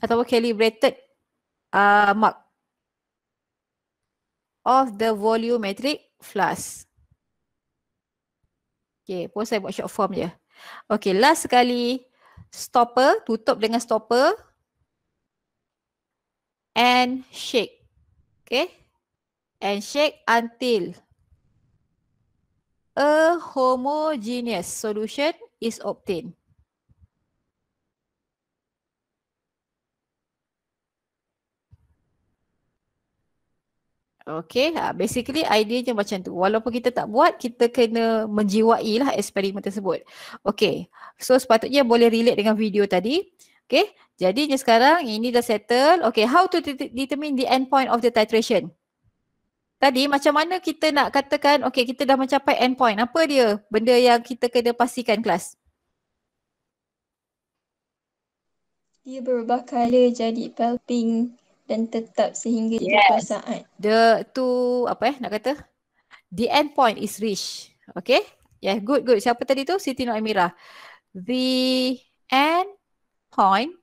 Speaker 1: atau calibrated uh, mark of the volumetric flask. Okay, pun saya buat short form je. Okay, last sekali stopper, tutup dengan stopper and shake. Okay, and shake until a homogeneous solution is obtained. Okay, ah, basically idea je macam tu. Walaupun kita tak buat, kita kena menjiwai lah eksperimen tersebut. Okay, so sepatutnya boleh relate dengan video tadi. Okay, jadinya sekarang ini dah settle. Okay, how to determine the end point of the titration? tadi macam mana kita nak katakan okey kita dah mencapai end point apa dia benda yang kita kena pastikan kelas dia berubah color jadi pale dan tetap sehingga yes. tepat saat the tu apa eh nak kata the end point is reach okey yeah good good siapa tadi tu Siti Nur Amira the end point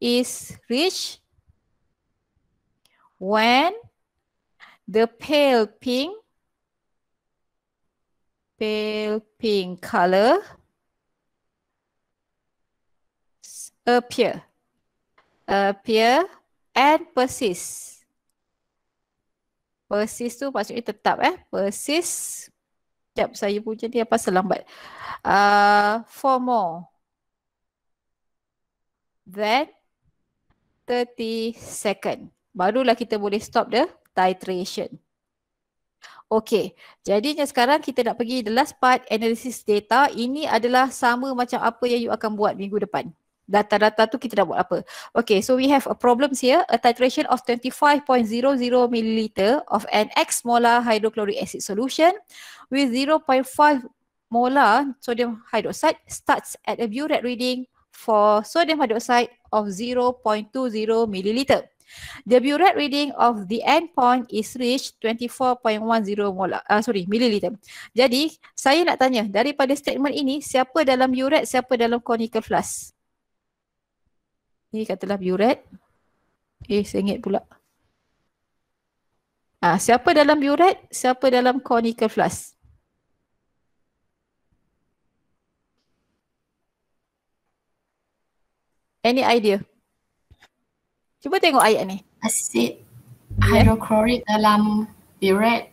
Speaker 1: is reach when the pale pink pale pink color appear appear and persist persist tu maksudnya tetap eh persist Sekejap saya punya ni apa selambat uh, Four more Then 30 second Barulah kita boleh stop dia titration. Okey, jadinya sekarang kita nak pergi the last part analysis data. Ini adalah sama macam apa yang you akan buat minggu depan. Data-data tu kita dah buat apa. Okay, so we have a problem here. A titration of 25.00 milliliter of an X molar hydrochloric acid solution with 0.5 molar sodium hydroxide starts at a burette reading for sodium hydroxide of 0.20 milliliter. The burette reading of the endpoint is reached 24.10 molar. Uh, sorry, milliliter. Jadi, saya nak tanya daripada statement ini, siapa dalam burette, siapa dalam conical flask? Ini katalah burette. Eh, sengit pula. Ah, siapa dalam burette, siapa dalam conical flask? Any idea? Cuba tengok ayat ni. Asid hidrochloric yeah. dalam buret.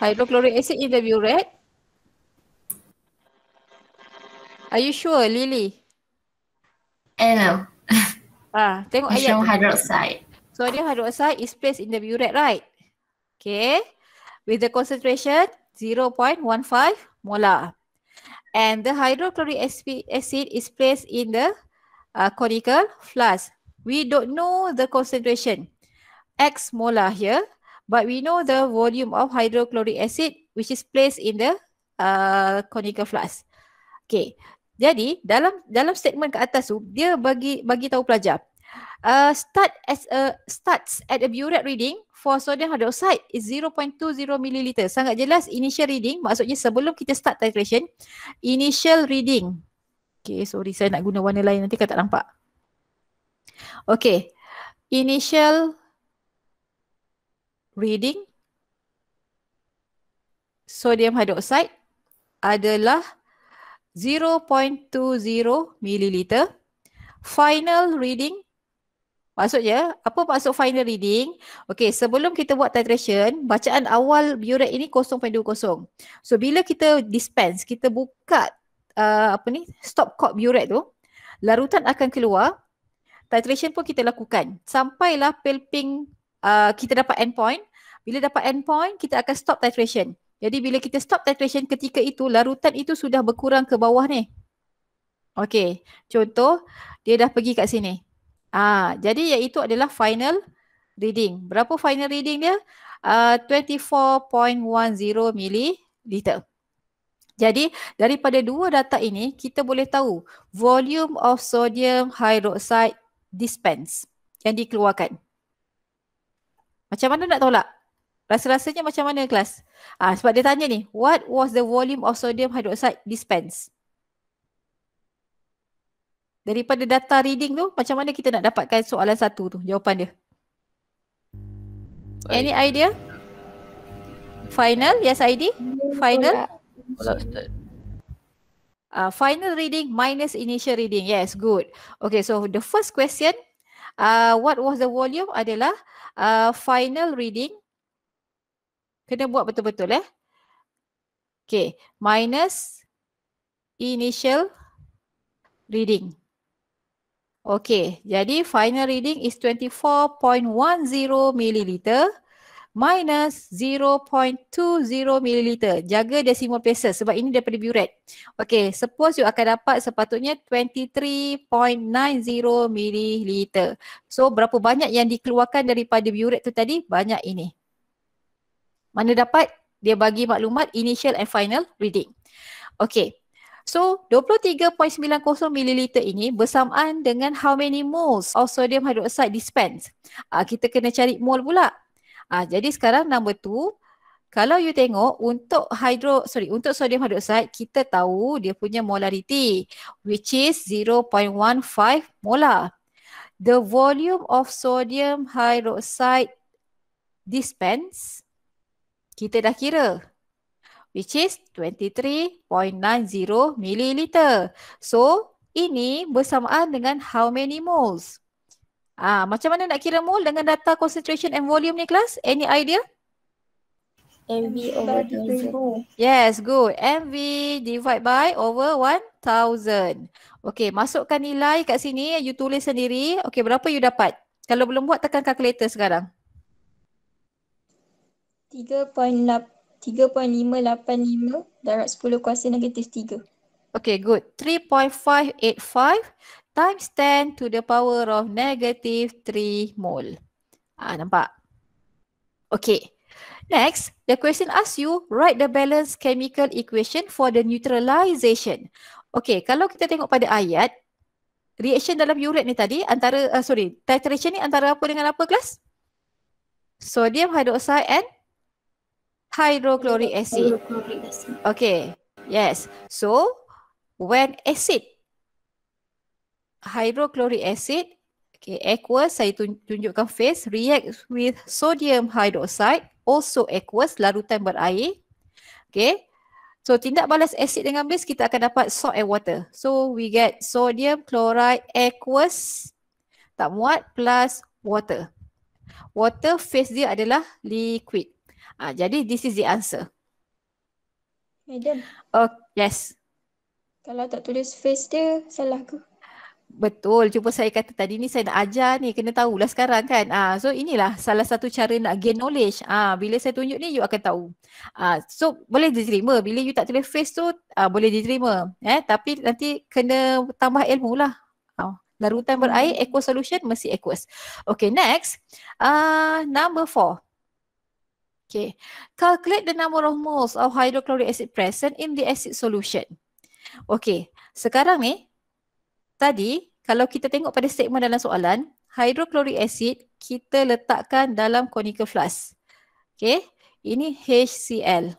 Speaker 1: Hidrochloric acid in the buret. Are you sure, Lily? Hello. Eh, ah, tengok ayat. Sodium hydroxide. dia hydroxide is placed in the buret, right? Okay. With the concentration 0.15 molar. And the hydrochloric acid is placed in the uh, conical flask we don't know the concentration x molar here but we know the volume of hydrochloric acid which is placed in the uh, conical flask okay jadi dalam dalam statement ke atas tu dia bagi bagi tahu pelajar uh, start as a starts at a burette reading for sodium hydroxide is 0.20 ml. Sangat jelas initial reading maksudnya sebelum kita start titration initial reading. Okay sorry saya nak guna warna lain nanti kan tak nampak. Okay, initial reading sodium hydroxide adalah 0.20 milliliter. Final reading, maksudnya apa maksud final reading? Okay, sebelum kita buat titration, bacaan awal biuret ini 0.20. So bila kita dispense, kita buka uh, apa ni stop cock biuret tu, larutan akan keluar titration pun kita lakukan sampailah pelping uh, kita dapat end point. bila dapat end point kita akan stop titration jadi bila kita stop titration ketika itu larutan itu sudah berkurang ke bawah ni okey contoh dia dah pergi kat sini ah jadi iaitu adalah final reading berapa final reading dia uh, 24.10 mililiter jadi daripada dua data ini kita boleh tahu volume of sodium hydroxide dispense yang dikeluarkan. Macam mana nak tolak? Rasa-rasanya macam mana kelas? Ah, sebab dia tanya ni, what was the volume of sodium hydroxide dispense? Daripada data reading tu, macam mana kita nak dapatkan soalan satu tu, jawapan dia? Baik. Any idea? Final, yes ID? Final? Tolak, Ustaz uh, final reading minus initial reading. Yes, good. Okay, so the first question, uh, what was the volume adalah uh, final reading. Kena buat betul-betul eh. Okay, minus initial reading. Okay, jadi final reading is 24.10 milliliter minus 0.20 ml. Jaga decimal places sebab ini daripada buret. Okay, suppose you akan dapat sepatutnya 23.90 ml. So berapa banyak yang dikeluarkan daripada buret tu tadi? Banyak ini. Mana dapat? Dia bagi maklumat initial and final reading. Okay. So 23.90 ml ini bersamaan dengan how many moles of sodium hydroxide dispense. Uh, kita kena cari mol pula. Ah ha, jadi sekarang number tu, kalau you tengok untuk hidro sorry untuk sodium hydroxide kita tahu dia punya molarity which is 0.15 molar. The volume of sodium hydroxide dispense kita dah kira which is 23.90 milliliter. So ini bersamaan dengan how many moles? Ah, macam mana nak kira mole dengan data concentration and volume ni kelas? Any idea? MV over 1000. Yes, good. MV divide by over 1000. Okay, masukkan nilai kat sini. You tulis sendiri. Okay, berapa you dapat? Kalau belum buat, tekan calculator sekarang. 3.585 darab 10 kuasa negatif 3. Okay, good. 3.585 times 10 to the power of negative 3 mole. Ah nampak? Okay. Next, the question asks you write the balanced chemical equation for the neutralization. Okay, kalau kita tengok pada ayat, reaction dalam urate ni tadi antara, uh, sorry, titration ni antara apa dengan apa kelas? Sodium hydroxide and hydrochloric acid. Okay, yes. So, when acid hydrochloric acid okay aqueous saya tunjukkan phase react with sodium hydroxide also aqueous larutan berair okay so tindak balas asid dengan base kita akan dapat salt and water so we get sodium chloride aqueous tak muat plus water water phase dia adalah liquid ah ha, jadi this is the answer Madam. Oh, yes. Kalau tak tulis face dia, salah ke? Betul. Cuma saya kata tadi ni saya nak ajar ni kena tahulah sekarang kan. Ah so inilah salah satu cara nak gain knowledge. Ah bila saya tunjuk ni you akan tahu. Ah so boleh diterima. Bila you tak tulis face tu ah, boleh diterima. Eh tapi nanti kena tambah ilmu lah. Ah, larutan berair aqueous hmm. solution mesti aqueous. Okay next. Ah number four. Okay. Calculate the number of moles of hydrochloric acid present in the acid solution. Okay. Sekarang ni Tadi, kalau kita tengok pada statement dalam soalan, hydrochloric acid kita letakkan dalam conical flask. Okay, ini HCl.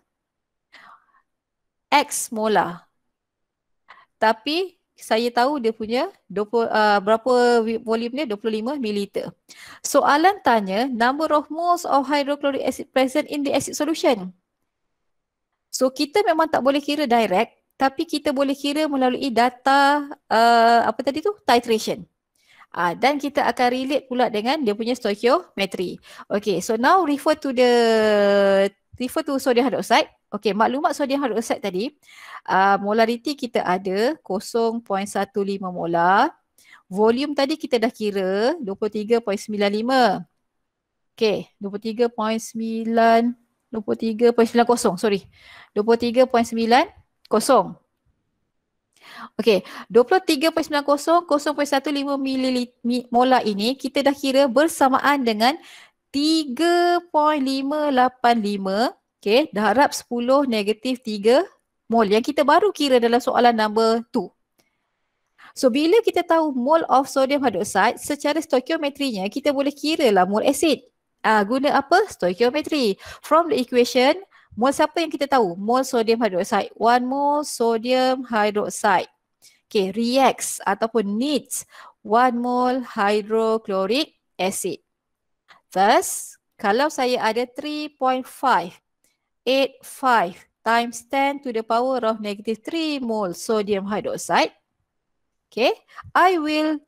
Speaker 1: X mola. Tapi saya tahu dia punya 20, uh, berapa volume dia 25 ml. Soalan tanya number of moles of hydrochloric acid present in the acid solution. So kita memang tak boleh kira direct tapi kita boleh kira melalui data uh, apa tadi tu titration uh, dan kita akan relate pula dengan dia punya stoichiometry okay so now refer to the refer to sodium hydroxide okay maklumat sodium hydroxide tadi uh, molariti kita ada 0.15 molar volume tadi kita dah kira 23.95 Okay, 23.9, 23.90, sorry kosong. Okey, 23.90, 0.1 5 molar ini kita dah kira bersamaan dengan 3.585, okey, darab 10 negatif 3 mol yang kita baru kira dalam soalan number 2. So, bila kita tahu mole of sodium hydroxide, secara stoichiometrinya kita boleh kira lah mole acid. Ah, guna apa? Stoichiometri. From the equation, Mol siapa yang kita tahu? Mol sodium hydroxide. One mole sodium hydroxide. Okay, reacts ataupun needs one mole hydrochloric acid. Thus, kalau saya ada 3.585 times 10 to the power of negative 3 mole sodium hydroxide. Okay, I will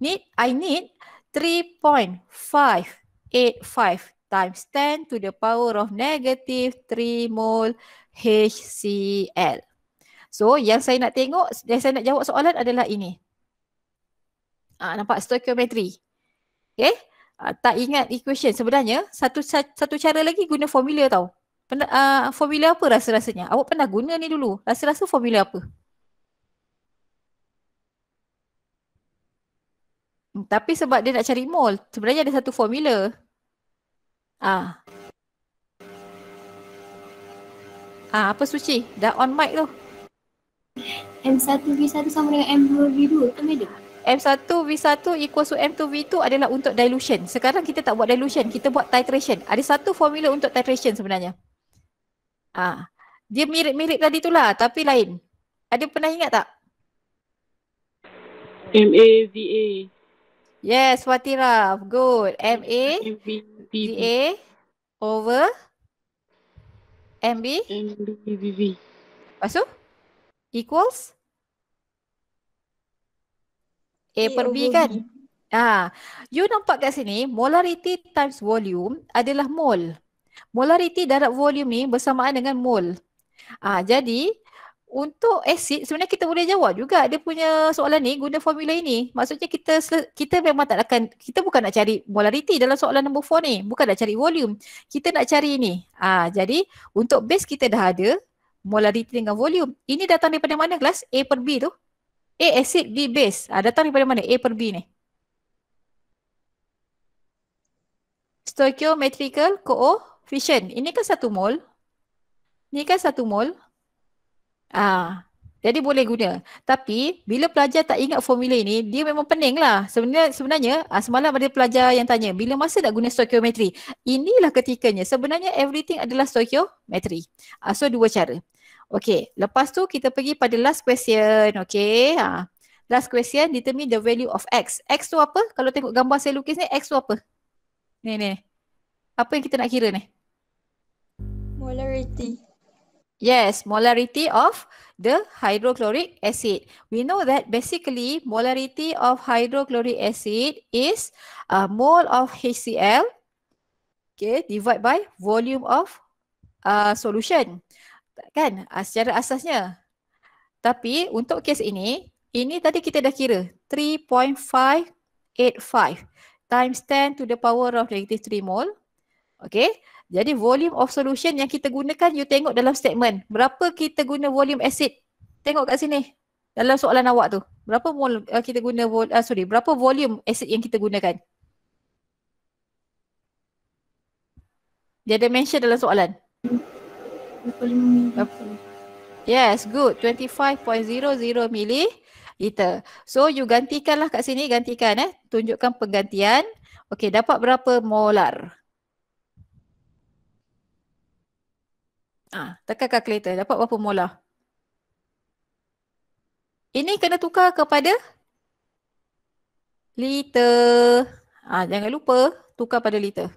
Speaker 1: need, I need 3.585 times 10 to the power of negative 3 mole HCl. So yang saya nak tengok, yang saya nak jawab soalan adalah ini. Ha, nampak stoichiometry, Okay. Ha, tak ingat equation. Sebenarnya satu satu cara lagi guna formula tau. Pena, uh, ah, formula apa rasa-rasanya? Awak pernah guna ni dulu. Rasa-rasa formula apa? Hmm, tapi sebab dia nak cari mole. Sebenarnya ada satu formula. Ah. Uh. Ah, apa suci? Dah on mic tu. M1V1 sama dengan M2V2 ke meja? M1V1 equals to M2V2 adalah untuk dilution. Sekarang kita tak buat dilution, kita buat titration. Ada satu formula untuk titration sebenarnya. Ah, Dia mirip-mirip tadi tu lah tapi lain. Ada pernah ingat tak? M A V A. Yes, Fatira. Good. M MA. MV. P B. A over M B. M B, B, B. Lepas tu? Equals? A, A per B kan? B. Ha. You nampak kat sini, molarity times volume adalah mole. Molarity darab volume ni bersamaan dengan mole. Ha, jadi, untuk acid eh, sebenarnya kita boleh jawab juga dia punya soalan ni guna formula ini. Maksudnya kita kita memang tak akan kita bukan nak cari molariti dalam soalan nombor 4 ni. Bukan nak cari volume. Kita nak cari ini. Ah ha, jadi untuk base kita dah ada molariti dengan volume. Ini datang daripada mana kelas A per B tu? A acid B base. Ah ha, datang daripada mana A per B ni? Stoichiometrical coefficient. Ini kan satu mol. Ini kan satu mol. Ah, jadi boleh guna. Tapi bila pelajar tak ingat formula ini, dia memang pening lah. Sebenarnya, sebenarnya ah, semalam ada pelajar yang tanya, bila masa nak guna stoichiometri? Inilah ketikanya. Sebenarnya everything adalah stoichiometri. Ah, so dua cara. Okay, lepas tu kita pergi pada last question. Okay, ah. Ha. last question determine the value of X. X tu apa? Kalau tengok gambar saya lukis ni, X tu apa? Ni ni. Apa yang kita nak kira ni? Molarity. Yes, molarity of the hydrochloric acid. We know that basically molarity of hydrochloric acid is a mole of HCl okay, divided by volume of uh, solution. Kan? Uh, secara asasnya. Tapi untuk kes ini, ini tadi kita dah kira 3.585 times 10 to the power of negative 3 mole. Okay. Jadi volume of solution yang kita gunakan you tengok dalam statement. Berapa kita guna volume acid? Tengok kat sini. Dalam soalan awak tu. Berapa mol uh, kita guna vol, uh, sorry, berapa volume acid yang kita gunakan? Dia ada mention dalam soalan. 25. Yes, good. 25.00 mili liter. So you gantikanlah kat sini, gantikan eh. Tunjukkan penggantian. Okay, dapat berapa molar? Ah, ha, tekan calculator dapat berapa molar? Ini kena tukar kepada liter. Ah, ha, jangan lupa tukar pada liter.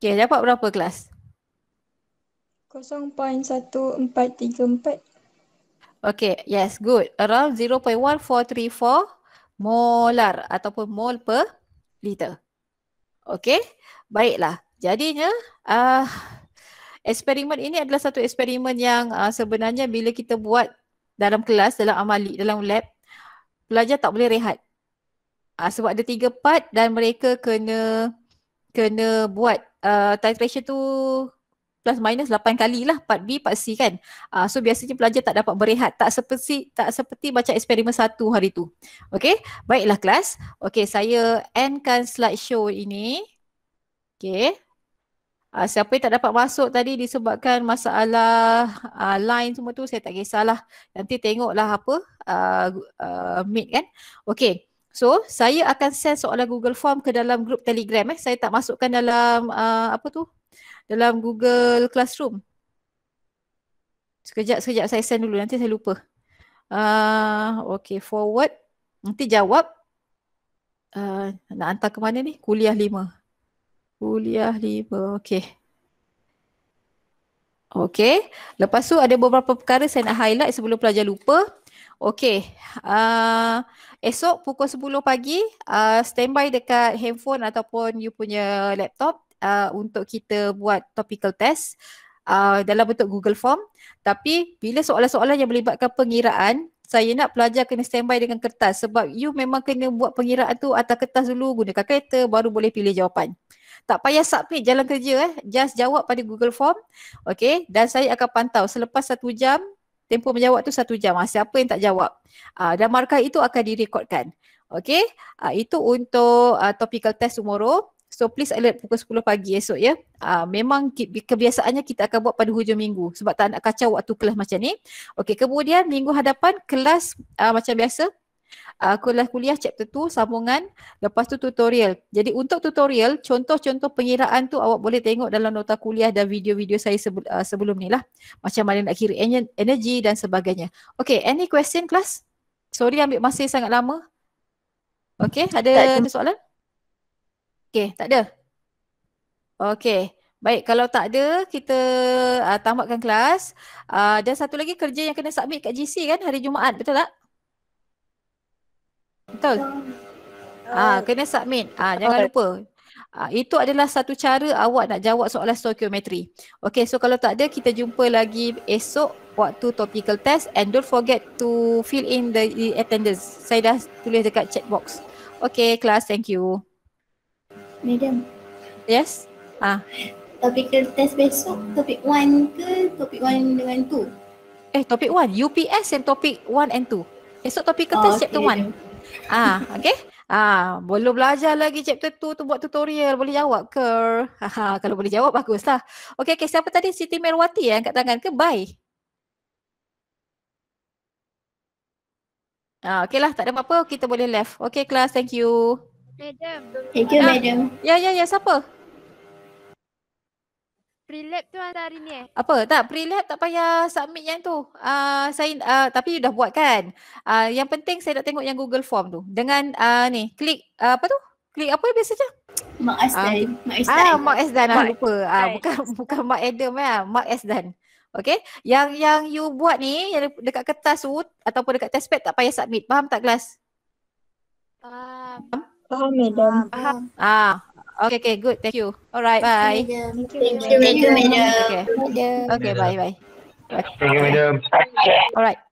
Speaker 1: Okey, dapat berapa kelas? 0.1434. Okey, yes, good. Around 0.1434 molar ataupun mol per liter. Okey, baiklah. Jadinya, uh, eksperimen ini adalah satu eksperimen yang uh, sebenarnya bila kita buat dalam kelas, dalam amali, dalam lab, pelajar tak boleh rehat. Uh, sebab ada tiga part dan mereka kena kena buat uh, titration tu plus minus lapan kali lah part B, part C kan. Uh, so biasanya pelajar tak dapat berehat. Tak seperti tak seperti baca eksperimen satu hari tu. Okay, baiklah kelas. Okay, saya endkan slideshow ini. Okay. Uh, siapa yang tak dapat masuk tadi disebabkan masalah uh, line semua tu saya tak kisahlah. Nanti tengoklah apa uh, uh, meet kan. Okay. So saya akan send soalan Google Form ke dalam grup Telegram eh. Saya tak masukkan dalam uh, apa tu? Dalam Google Classroom. Sekejap, sekejap saya send dulu. Nanti saya lupa. Uh, okay, forward. Nanti jawab. Uh, nak hantar ke mana ni? Kuliah lima. Kuliah riba. Okey. Okey. Lepas tu ada beberapa perkara saya nak highlight sebelum pelajar lupa. Okey. Uh, esok pukul 10 pagi uh, standby dekat handphone ataupun you punya laptop uh, untuk kita buat topical test. Uh, dalam bentuk Google Form. Tapi bila soalan-soalan yang melibatkan pengiraan, saya nak pelajar kena standby dengan kertas sebab you memang kena buat pengiraan tu atas kertas dulu gunakan kereta baru boleh pilih jawapan. Tak payah submit jalan kerja eh. Just jawab pada Google Form. Okay. Dan saya akan pantau selepas satu jam. Tempoh menjawab tu satu jam. Ah, siapa yang tak jawab. Uh, dan markah itu akan direkodkan. Okay. Uh, itu untuk uh, topical test tomorrow. So please alert pukul 10 pagi esok ya. Uh, memang kebiasaannya kita akan buat pada hujung minggu sebab tak nak kacau waktu kelas macam ni. Okey, kemudian minggu hadapan kelas uh, macam biasa Uh, ah, kuliah kuliah chapter 2 sambungan lepas tu tutorial. Jadi untuk tutorial contoh-contoh pengiraan tu awak boleh tengok dalam nota kuliah dan video-video saya sebul- uh, sebelum ni lah. Macam mana nak kira en- energy dan sebagainya. Okay any question class? Sorry ambil masa sangat lama. Okay ada, ada soalan? Okey, tak ada? Okey. Baik, kalau tak ada, kita uh, tamatkan kelas. Uh, dan satu lagi kerja yang kena submit kat GC kan hari Jumaat, betul tak? Betul? Ah, uh, kena submit. Ah, uh, jangan lupa. Uh, itu adalah satu cara awak nak jawab soalan stoichiometry. Okay, so kalau tak ada, kita jumpa lagi esok waktu topical test and don't forget to fill in the, the attendance. Saya dah tulis dekat chat box. Okay, class. Thank you. Madam. Yes? ah. Topik kertas besok, topik 1 ke topik 1 dengan 2? Eh, topik 1. UPS and topik 1 and 2. Esok topik kertas oh, okay. chapter 1. ah, okay. Ah, belum belajar lagi chapter 2 tu buat tutorial. Boleh jawab ke? Ha, kalau boleh jawab baguslah. Okay, okay, siapa tadi Siti Merwati yang angkat tangan ke? Bye. Ah, okeylah, tak ada apa-apa. Kita boleh left. Okay kelas. Thank you. Madam. Thank you, Madam. Ya, ya, ya. Siapa? Prelab tu hari ni eh? Apa? Tak, prelab tak payah submit yang tu. Uh, saya, uh, tapi you dah buat kan? Uh, yang penting saya nak tengok yang Google Form tu. Dengan uh, ni, klik uh, apa tu? Klik apa biasa je? Mak Asdan. Uh, Mak Asdan. Ah, Mak Asdan. Ah, lupa. uh, bukan bukan Mak Adam ya. Eh. Mak Asdan. Okay. Yang yang you buat ni, yang dekat kertas tu ataupun dekat test pad tak payah submit. Faham tak kelas? Faham. Um. Faham, madam. Ah, faham. Ah, okay, okay, good. Thank you. Alright, bye. Thank you, madam. Thank you, madam. Okay, bye, bye. Bye. Thank you, madam. Alright.